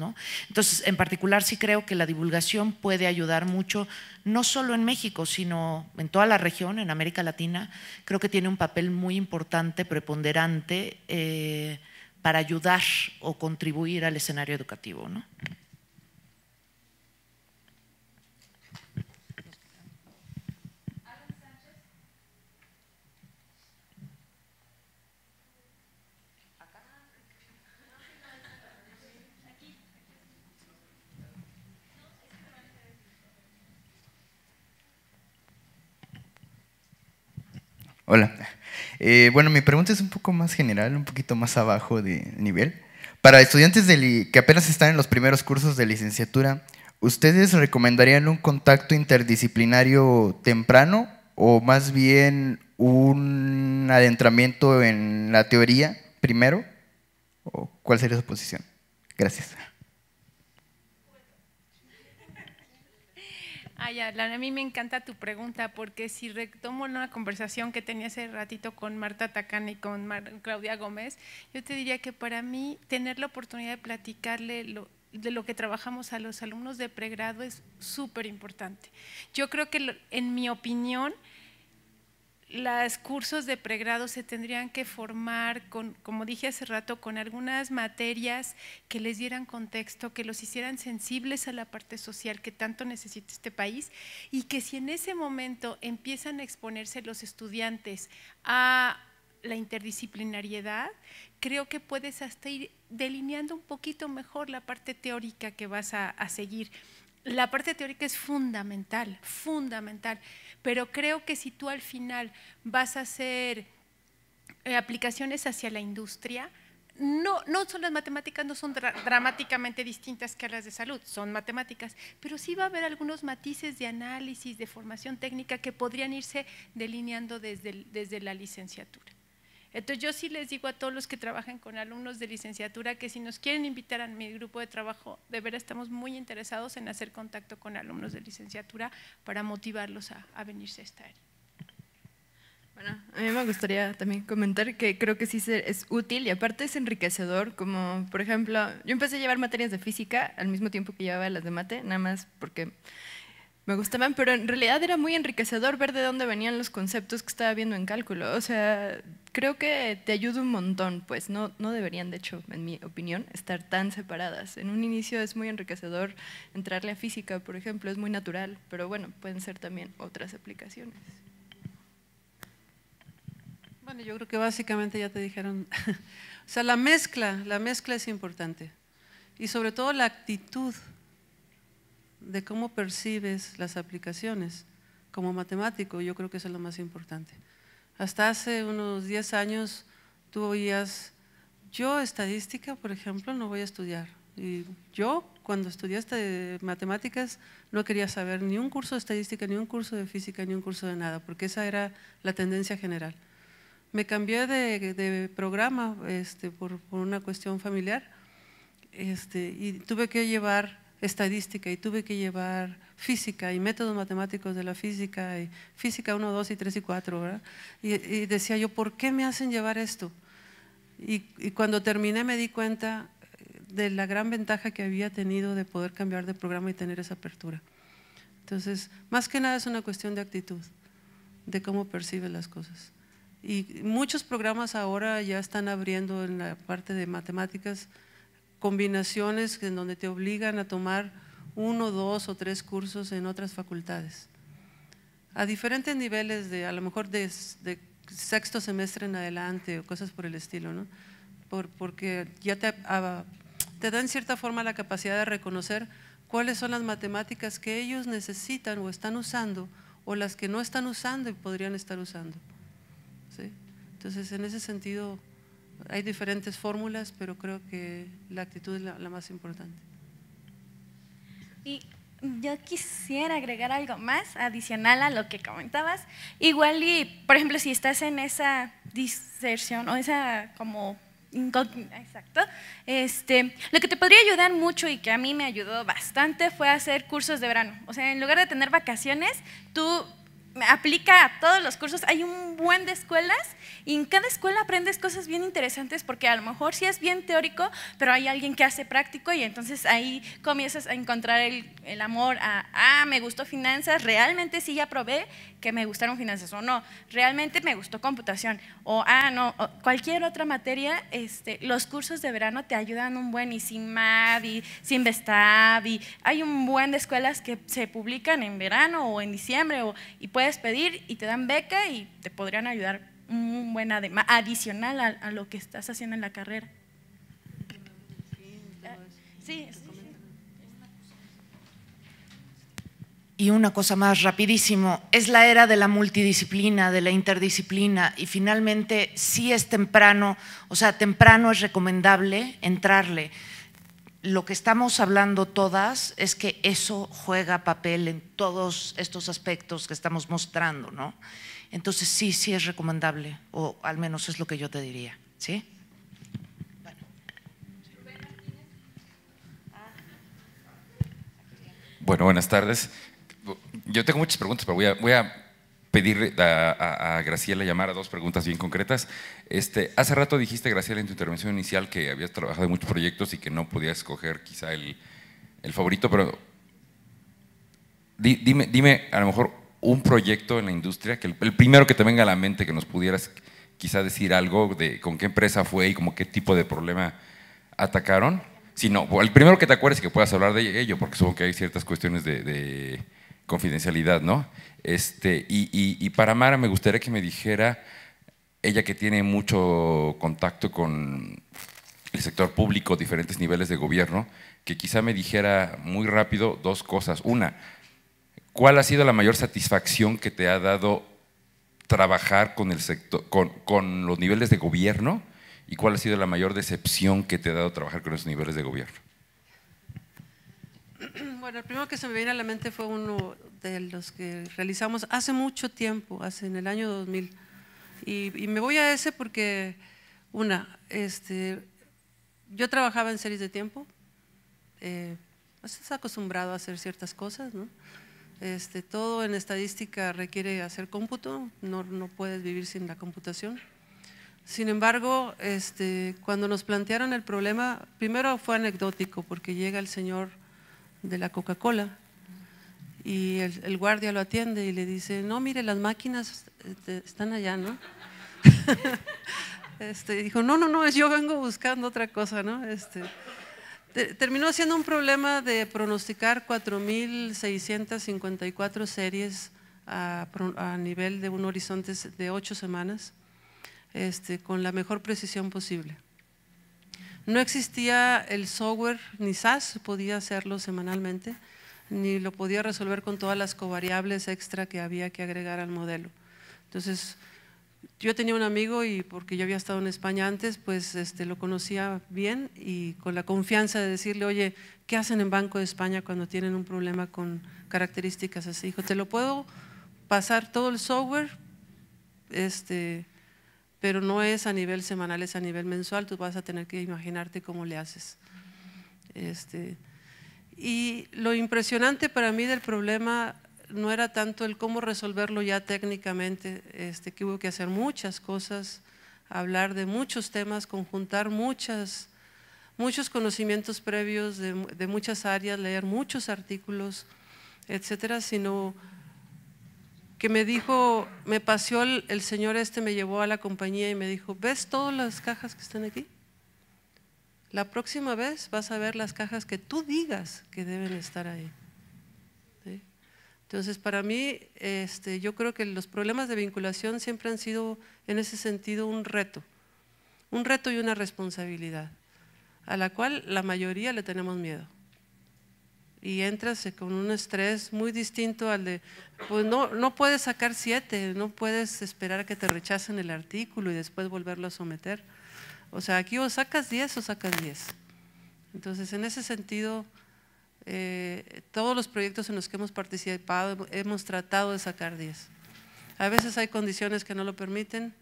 Entonces, en particular sí creo que la divulgación puede ayudar mucho, no solo en México, sino en toda la región, en América Latina, creo que tiene un papel muy importante, preponderante, eh, para ayudar o contribuir al escenario educativo. Hola. Eh, bueno, mi pregunta es un poco más general, un poquito más abajo de nivel. Para estudiantes que apenas están en los primeros cursos de licenciatura, ¿ustedes recomendarían un contacto interdisciplinario temprano o más bien un adentramiento en la teoría primero? ¿O ¿Cuál sería su posición? Gracias. Ay, a mí me encanta tu pregunta porque si retomo una conversación que tenía hace ratito con Marta Tacán y con Claudia Gómez, yo te diría que para mí tener la oportunidad de platicarle de lo que trabajamos a los alumnos de pregrado es súper importante. Yo creo que, en mi opinión, los cursos de pregrado se tendrían que formar, con, como dije hace rato, con algunas materias que les dieran contexto, que los hicieran sensibles a la parte social que tanto necesita este país y que si en ese momento empiezan a exponerse los estudiantes a la interdisciplinariedad, creo que puedes hasta ir delineando un poquito mejor la parte teórica que vas a, a seguir la parte teórica es fundamental, fundamental, pero creo que si tú al final vas a hacer eh, aplicaciones hacia la industria, no, son las matemáticas, no son dramáticamente distintas que las de salud, son matemáticas, pero sí va a haber algunos matices de análisis, de formación técnica que podrían irse delineando desde la licenciatura. Entonces yo sí les digo a todos los que trabajan con alumnos de licenciatura que si nos quieren invitar a mi grupo de trabajo, de veras estamos muy interesados en hacer contacto con alumnos de licenciatura para motivarlos a, a venirse a estar. Bueno, a mí me gustaría también comentar que creo que sí es útil y aparte es enriquecedor, como por ejemplo, yo empecé a llevar materias de física al mismo tiempo que llevaba las de mate, nada más porque me gustaban, pero en realidad era muy enriquecedor ver de dónde venían los conceptos que estaba viendo en cálculo. O sea, creo que te ayuda un montón, pues no, no deberían, de hecho, en mi opinión, estar tan separadas. En un inicio es muy enriquecedor entrarle a física, por ejemplo, es muy natural, pero bueno, pueden ser también otras aplicaciones. Bueno, yo creo que básicamente ya te dijeron, o sea, la mezcla, la mezcla es importante y sobre todo la actitud de cómo percibes las aplicaciones. Como matemático, yo creo que eso es lo más importante. Hasta hace unos 10 años tú oías, yo estadística, por ejemplo, no voy a estudiar. Y yo, cuando estudié este, matemáticas, no quería saber ni un curso de estadística, ni un curso de física, ni un curso de nada, porque esa era la tendencia general. Me cambié de, programa este, por, una cuestión familiar este, y tuve que llevar estadística y tuve que llevar física y métodos matemáticos de la física, y física 1, 2 y 3 y 4, ¿verdad? Y, decía yo, ¿por qué me hacen llevar esto? Y, y cuando terminé me di cuenta eh, de la gran ventaja que había tenido de poder cambiar de programa y tener esa apertura. Entonces, más que nada es una cuestión de actitud, de cómo percibe las cosas. Y muchos programas ahora ya están abriendo en la parte de matemáticas combinaciones en donde te obligan a tomar uno, dos o tres cursos en otras facultades. A diferentes niveles de, a lo mejor de, sexto semestre en adelante o cosas por el estilo, ¿no? Por, porque ya te, da ah, te dan cierta forma la capacidad de reconocer cuáles son las matemáticas que ellos necesitan o están usando o las que no están usando y podrían estar usando. ¿sí? Entonces, en ese sentido, hay diferentes fórmulas, pero creo que la actitud es la, más importante. Y yo quisiera agregar algo más adicional a lo que comentabas. Igual y, por ejemplo, si estás en esa diserción o esa como Exacto. Este, lo que te podría ayudar mucho y que a mí me ayudó bastante fue hacer cursos de verano. O sea, en lugar de tener vacaciones, tú aplica a todos los cursos. Hay un buen de escuelas y en cada escuela aprendes cosas bien interesantes porque a lo mejor si es bien teórico, pero hay alguien que hace práctico y entonces ahí comienzas a encontrar el, el amor a, ah, me gustó finanzas, realmente sí ya probé que me gustaron finanzas o no, realmente me gustó computación o, ah, no, cualquier otra materia, este, los cursos de verano te ayudan un buen y sin MAD y sin y hay un buen de escuelas que se publican en verano o en diciembre o, y puedes pedir y te dan beca y te podrían ayudar un buen adicional a, lo que estás haciendo en la carrera. Sí, Y una cosa más, rapidísimo, es la era de la multidisciplina, de la interdisciplina, y finalmente sí es temprano, o sea, temprano es recomendable entrarle. Lo que estamos hablando todas es que eso juega papel en todos estos aspectos que estamos mostrando, ¿no? Entonces sí, sí es recomendable, o al menos es lo que yo te diría, ¿sí? Bueno, buenas tardes yo tengo muchas preguntas, pero voy a, voy a pedir a, Graciela llamar a dos preguntas bien concretas. Este, hace rato dijiste, Graciela, en tu intervención inicial que habías trabajado en muchos proyectos y que no podías escoger quizá el, favorito, pero dime, dime a lo mejor un proyecto en la industria, que el, primero que te venga a la mente, que nos pudieras quizá decir algo de con qué empresa fue y como qué tipo de problema atacaron. Si no, el primero que te acuerdes que puedas hablar de ello, porque supongo que hay ciertas cuestiones de confidencialidad, ¿no? Este, y, y, para Mara me gustaría que me dijera, ella que tiene mucho contacto con el sector público, diferentes niveles de gobierno, que quizá me dijera muy rápido dos cosas. Una, ¿cuál ha sido la mayor satisfacción que te ha dado trabajar con, el sector, con, con los niveles de gobierno? ¿Y cuál ha sido la mayor decepción que te ha dado trabajar con esos niveles de gobierno? Bueno, el primero que se me viene a la mente fue uno de los que realizamos hace mucho tiempo, hace en el año 2000. Y, me voy a ese porque, una, este, yo trabajaba en series de tiempo, eh, estás acostumbrado a hacer ciertas cosas, ¿no? Este, todo en estadística requiere hacer cómputo, no, puedes vivir sin la computación. Sin embargo, este, cuando nos plantearon el problema, primero fue anecdótico, porque llega el señor de la Coca-Cola. Y el, guardia lo atiende y le dice, no, mire, las máquinas este, están allá, ¿no? este, dijo, no, no, no, yo vengo buscando otra cosa, ¿no? Este, terminó siendo un problema de pronosticar 4.654 series a, a, nivel de un horizonte de ocho semanas, este, con la mejor precisión posible. No existía el software, ni SAS podía hacerlo semanalmente, ni lo podía resolver con todas las covariables extra que había que agregar al modelo. Entonces, yo tenía un amigo y porque yo había estado en España antes, pues este, lo conocía bien y con la confianza de decirle, oye, ¿qué hacen en Banco de España cuando tienen un problema con características así? Dijo, te lo puedo pasar todo el software, este, pero no es a nivel semanal, es a nivel mensual, tú vas a tener que imaginarte cómo le haces. Este, y lo impresionante para mí del problema no era tanto el cómo resolverlo ya técnicamente, este, que hubo que hacer muchas cosas, hablar de muchos temas, conjuntar muchas, muchos conocimientos previos de, de muchas áreas, leer muchos artículos, etcétera, sino que me dijo, me paseó el, señor este, me llevó a la compañía y me dijo, ¿ves todas las cajas que están aquí? La próxima vez vas a ver las cajas que tú digas que deben estar ahí. Entonces, para mí, este, yo creo que los problemas de vinculación siempre han sido, en ese sentido, un reto. Un reto y una responsabilidad, a la cual la mayoría le tenemos miedo y entras con un estrés muy distinto al de, pues no, puedes sacar siete, no puedes esperar a que te rechacen el artículo y después volverlo a someter. O sea, aquí o sacas diez o sacas diez. Entonces, en ese sentido, eh, todos los proyectos en los que hemos participado hemos tratado de sacar diez. A veces hay condiciones que no lo permiten,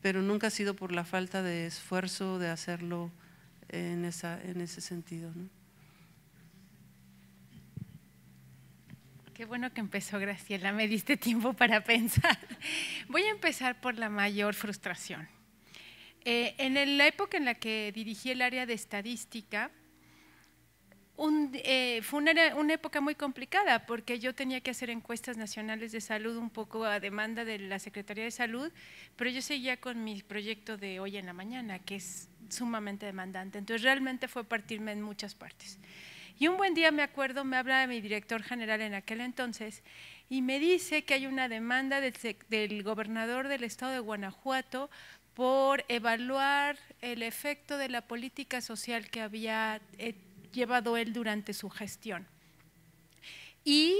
pero nunca ha sido por la falta de esfuerzo de hacerlo en, esa, en ese sentido. ¿no? Qué bueno que empezó Graciela, me diste tiempo para pensar. Voy a empezar por la mayor frustración. Eh, en la época en la que dirigí el área de estadística, eh, fue una, una, época muy complicada porque yo tenía que hacer encuestas nacionales de salud un poco a demanda de la Secretaría de Salud, pero yo seguía con mi proyecto de hoy en la mañana, que es sumamente demandante. Entonces realmente fue partirme en muchas partes. Y un buen día me acuerdo, me habla mi director general en aquel entonces y me dice que hay una demanda del, gobernador del estado de Guanajuato por evaluar el efecto de la política social que había eh, llevado él durante su gestión. Y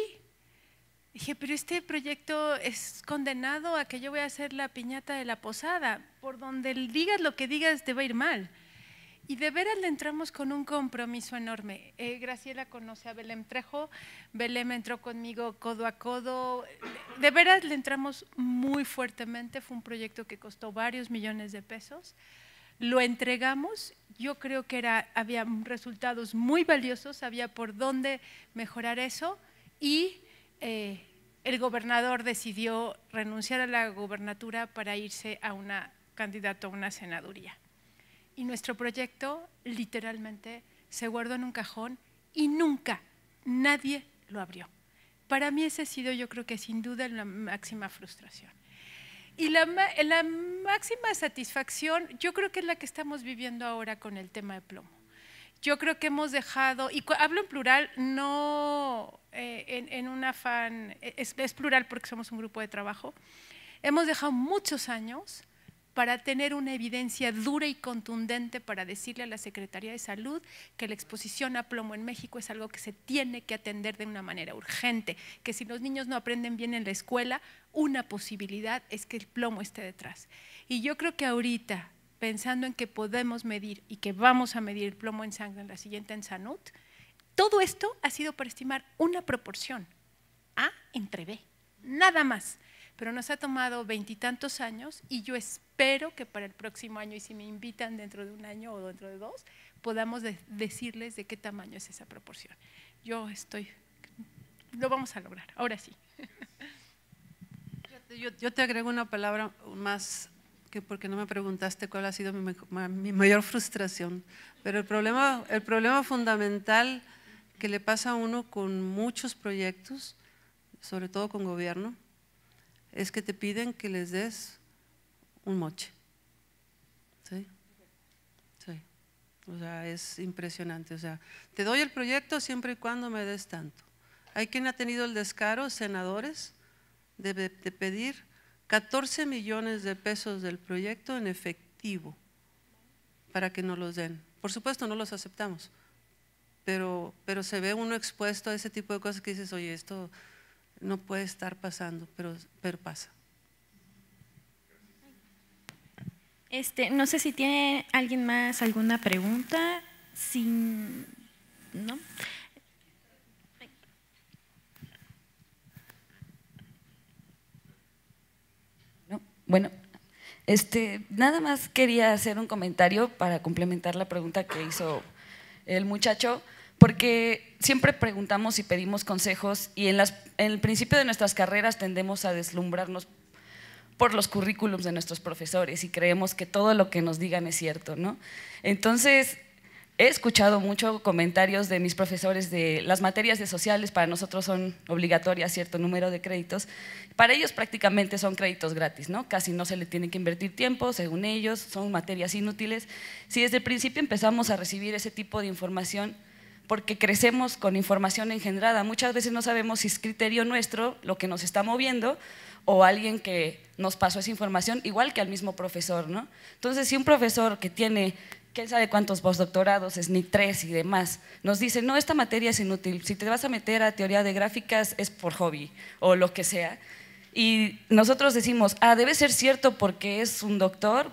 dije, pero este proyecto es condenado a que yo voy a hacer la piñata de la posada, por donde digas lo que digas te va a ir mal. Y de veras le entramos con un compromiso enorme. Eh, Graciela conoce a Belém Trejo, Belém entró conmigo codo a codo. De veras le entramos muy fuertemente, fue un proyecto que costó varios millones de pesos. Lo entregamos, yo creo que era, había resultados muy valiosos, había por dónde mejorar eso y eh, el gobernador decidió renunciar a la gobernatura para irse a una candidato a una senaduría y nuestro proyecto literalmente se guardó en un cajón y nunca nadie lo abrió. Para mí ese ha sido yo creo que sin duda la máxima frustración. Y la, máxima satisfacción yo creo que es la que estamos viviendo ahora con el tema de plomo. Yo creo que hemos dejado, y hablo en plural, no eh, en, en, un afán, e, es plural porque somos un grupo de trabajo, hemos dejado muchos años para tener una evidencia dura y contundente para decirle a la Secretaría de Salud que la exposición a plomo en México es algo que se tiene que atender de una manera urgente, que si los niños no aprenden bien en la escuela, una posibilidad es que el plomo esté detrás. Y yo creo que ahorita, pensando en que podemos medir y que vamos a medir el plomo en sangre en la siguiente en Sanut, todo esto ha sido para estimar una proporción, A entre B, nada más pero nos ha tomado veintitantos años y yo espero que para el próximo año, y si me invitan dentro de un año o dentro de dos, podamos decirles de qué tamaño es esa proporción. Yo estoy, lo vamos a lograr, ahora sí. Yo, te agrego una palabra más que porque no me preguntaste cuál ha sido mi, mi mayor frustración, pero el problema, el problema fundamental que le pasa a uno con muchos proyectos, sobre todo con gobierno, es que te piden que les des un moche. ¿Sí? Sí. O sea, es impresionante. O sea, te doy el proyecto siempre y cuando me des tanto. Hay quien ha tenido el descaro, senadores, de, pedir 14 millones de pesos del proyecto en efectivo para que no los den. Por supuesto, no los aceptamos, pero, pero se ve uno expuesto a ese tipo de cosas que dices, oye, esto no puede estar pasando, pero, pero pasa. Este, no sé si tiene alguien más alguna pregunta. Sin. ¿No? no. Bueno, este, nada más quería hacer un comentario para complementar la pregunta que hizo el muchacho porque siempre preguntamos y pedimos consejos y en, en, el principio de nuestras carreras tendemos a deslumbrarnos por los currículums de nuestros profesores y creemos que todo lo que nos digan es cierto, ¿no? Entonces, he escuchado mucho comentarios de mis profesores de las materias de sociales para nosotros son obligatorias cierto número de créditos, para ellos prácticamente son créditos gratis, ¿no? Casi no se le tiene que invertir tiempo, según ellos, son materias inútiles. Si desde el principio empezamos a recibir ese tipo de información, porque crecemos con información engendrada. Muchas veces no sabemos si es criterio nuestro lo que nos está moviendo o alguien que nos pasó esa información, igual que al mismo profesor. ¿no? Entonces, si un profesor que tiene quién sabe cuántos postdoctorados, ni tres y demás, nos dice, no, esta materia es inútil, si te vas a meter a teoría de gráficas es por hobby o lo que sea. Y nosotros decimos, ah, debe ser cierto porque es un doctor,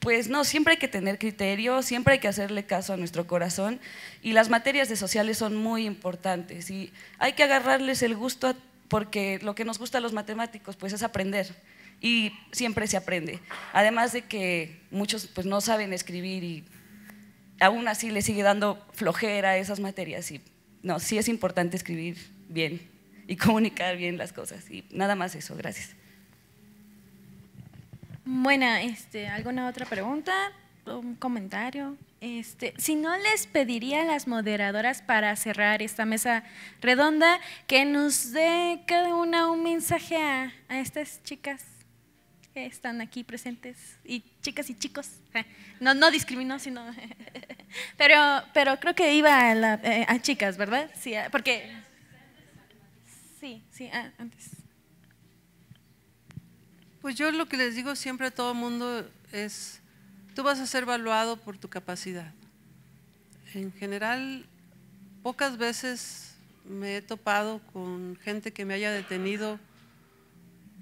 pues no, siempre hay que tener criterio, siempre hay que hacerle caso a nuestro corazón y las materias de sociales son muy importantes y hay que agarrarles el gusto porque lo que nos gusta a los matemáticos pues es aprender y siempre se aprende. Además de que muchos pues no saben escribir y aún así le sigue dando flojera a esas materias y no, sí es importante escribir bien y comunicar bien las cosas y nada más eso, gracias. Bueno, este, ¿alguna otra pregunta? ¿Un comentario? Este, si no les pediría a las moderadoras para cerrar esta mesa redonda que nos dé cada una un mensaje a, estas chicas que están aquí presentes y chicas y chicos. No, no discriminó, sino pero, pero creo que iba a, eh, chicas, ¿verdad? Sí, porque sí, sí, ah, antes. Pues yo lo que les digo siempre a todo mundo es, tú vas a ser evaluado por tu capacidad. En general, pocas veces me he topado con gente que me haya detenido,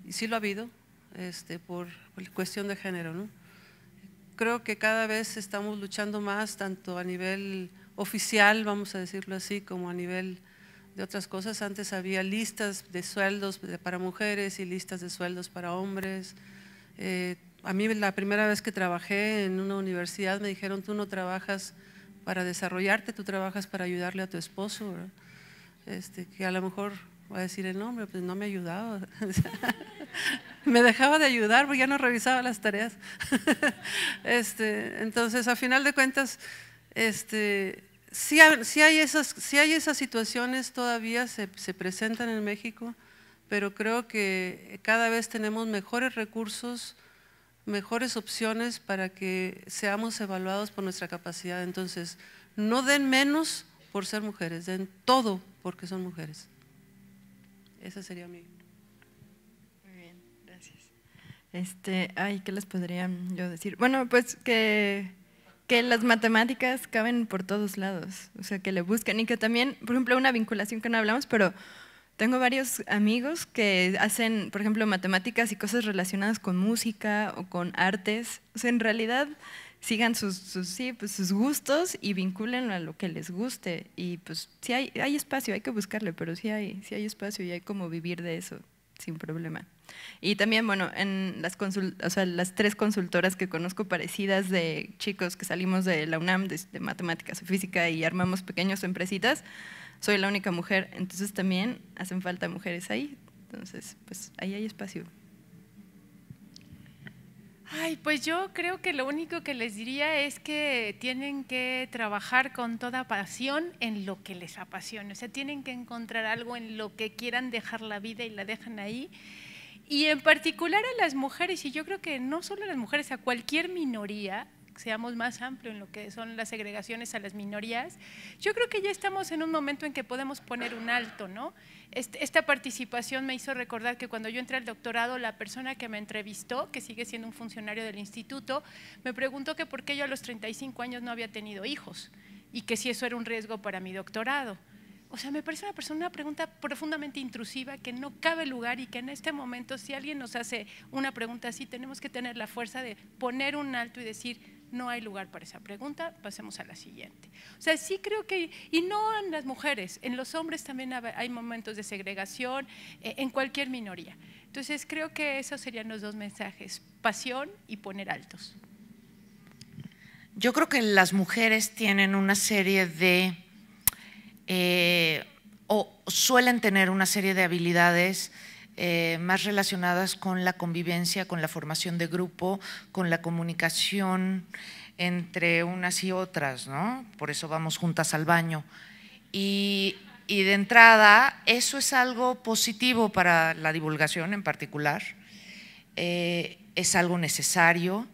y sí lo ha habido, este, por, cuestión de género. Creo que cada vez estamos luchando más, tanto a nivel oficial, vamos a decirlo así, como a nivel de otras cosas. Antes había listas de sueldos para mujeres y listas de sueldos para hombres. Eh, a mí la primera vez que trabajé en una universidad me dijeron, tú no trabajas para desarrollarte, tú trabajas para ayudarle a tu esposo, este, que a lo mejor va a decir el nombre, pues no me ayudaba. me dejaba de ayudar porque ya no revisaba las tareas. este, entonces, a final de cuentas, este, si, hay esas, si hay esas situaciones todavía, se, presentan en México, pero creo que cada vez tenemos mejores recursos, mejores opciones para que seamos evaluados por nuestra capacidad. Entonces, no den menos por ser mujeres, den todo porque son mujeres. Esa sería mi... Muy bien, gracias. Este, ay, ¿qué les podría yo decir? Bueno, pues que que las matemáticas caben por todos lados, o sea, que le buscan y que también, por ejemplo, una vinculación que no hablamos, pero tengo varios amigos que hacen, por ejemplo, matemáticas y cosas relacionadas con música o con artes. O sea, en realidad sigan sus, sus, sí, pues sus gustos y vinculen a lo que les guste. Y pues sí hay, hay espacio, hay que buscarle, pero si hay, sí hay espacio y hay como vivir de eso sin problema. Y también, bueno, en las, o sea, las tres consultoras que conozco parecidas de chicos que salimos de la UNAM, de, matemáticas y física, y armamos pequeñas empresitas, soy la única mujer, entonces también hacen falta mujeres ahí. Entonces, pues ahí hay espacio. Ay, pues yo creo que lo único que les diría es que tienen que trabajar con toda pasión en lo que les apasiona. O sea, tienen que encontrar algo en lo que quieran dejar la vida y la dejan ahí y en particular a las mujeres, y yo creo que no solo a las mujeres, a cualquier minoría, seamos más amplios en lo que son las segregaciones a las minorías, yo creo que ya estamos en un momento en que podemos poner un alto, ¿no? esta participación me hizo recordar que cuando yo entré al doctorado, la persona que me entrevistó, que sigue siendo un funcionario del instituto, me preguntó que por qué yo a los 35 años no había tenido hijos y que si eso era un riesgo para mi doctorado. O sea, me parece una, persona, una pregunta profundamente intrusiva que no cabe lugar y que en este momento, si alguien nos hace una pregunta así, tenemos que tener la fuerza de poner un alto y decir, no hay lugar para esa pregunta, pasemos a la siguiente. O sea, sí creo que, y no en las mujeres, en los hombres también hay momentos de segregación, eh, en cualquier minoría. Entonces, creo que esos serían los dos mensajes, pasión y poner altos. Yo creo que las mujeres tienen una serie de eh, o suelen tener una serie de habilidades eh, más relacionadas con la convivencia, con la formación de grupo, con la comunicación entre unas y otras, ¿no? Por eso vamos juntas al baño. Y, de entrada, eso es algo positivo para la divulgación en particular, eh, es algo necesario,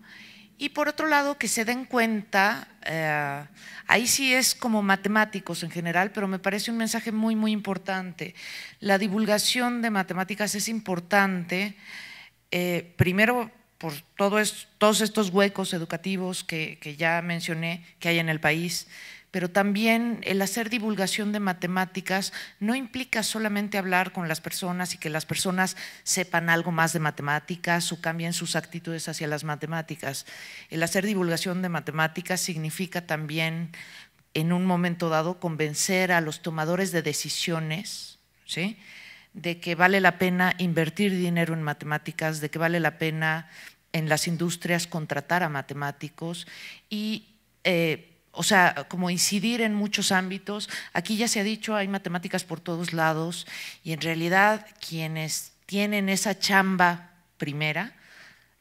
y por otro lado, que se den cuenta, eh, ahí sí es como matemáticos en general, pero me parece un mensaje muy, muy importante. La divulgación de matemáticas es importante, eh, primero por todos estos huecos educativos que, ya mencioné que hay en el país, pero también el hacer divulgación de matemáticas no implica solamente hablar con las personas y que las personas sepan algo más de matemáticas o cambien sus actitudes hacia las matemáticas. El hacer divulgación de matemáticas significa también, en un momento dado, convencer a los tomadores de decisiones, ¿sí?, de que vale la pena invertir dinero en matemáticas, de que vale la pena en las industrias contratar a matemáticos y eh, o sea, como incidir en muchos ámbitos. Aquí ya se ha dicho, hay matemáticas por todos lados y en realidad quienes tienen esa chamba primera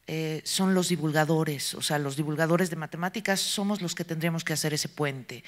eh, son los divulgadores, o sea, los divulgadores de matemáticas somos los que tendríamos que hacer ese puente.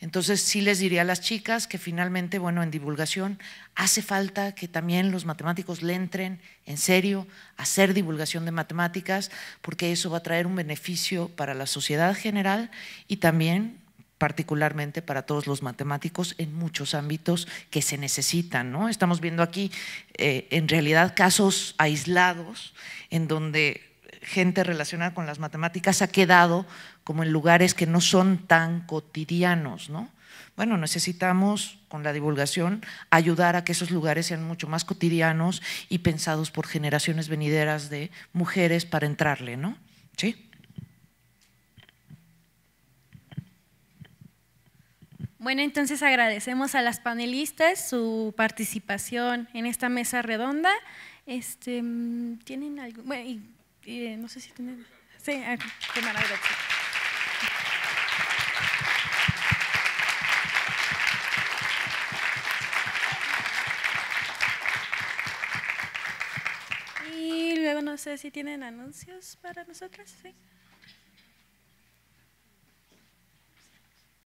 Entonces, sí les diría a las chicas que finalmente, bueno, en divulgación hace falta que también los matemáticos le entren en serio a hacer divulgación de matemáticas, porque eso va a traer un beneficio para la sociedad general y también particularmente para todos los matemáticos en muchos ámbitos que se necesitan. ¿no? Estamos viendo aquí, eh, en realidad, casos aislados en donde gente relacionada con las matemáticas ha quedado como en lugares que no son tan cotidianos, ¿no? Bueno, necesitamos con la divulgación ayudar a que esos lugares sean mucho más cotidianos y pensados por generaciones venideras de mujeres para entrarle, ¿no? Sí. Bueno, entonces agradecemos a las panelistas su participación en esta mesa redonda. Este, mm, ¿Tienen algo? Bueno, y eh, no sé si tienen... Sí, eh, semana Y luego no sé si tienen anuncios para nosotras, ¿sí?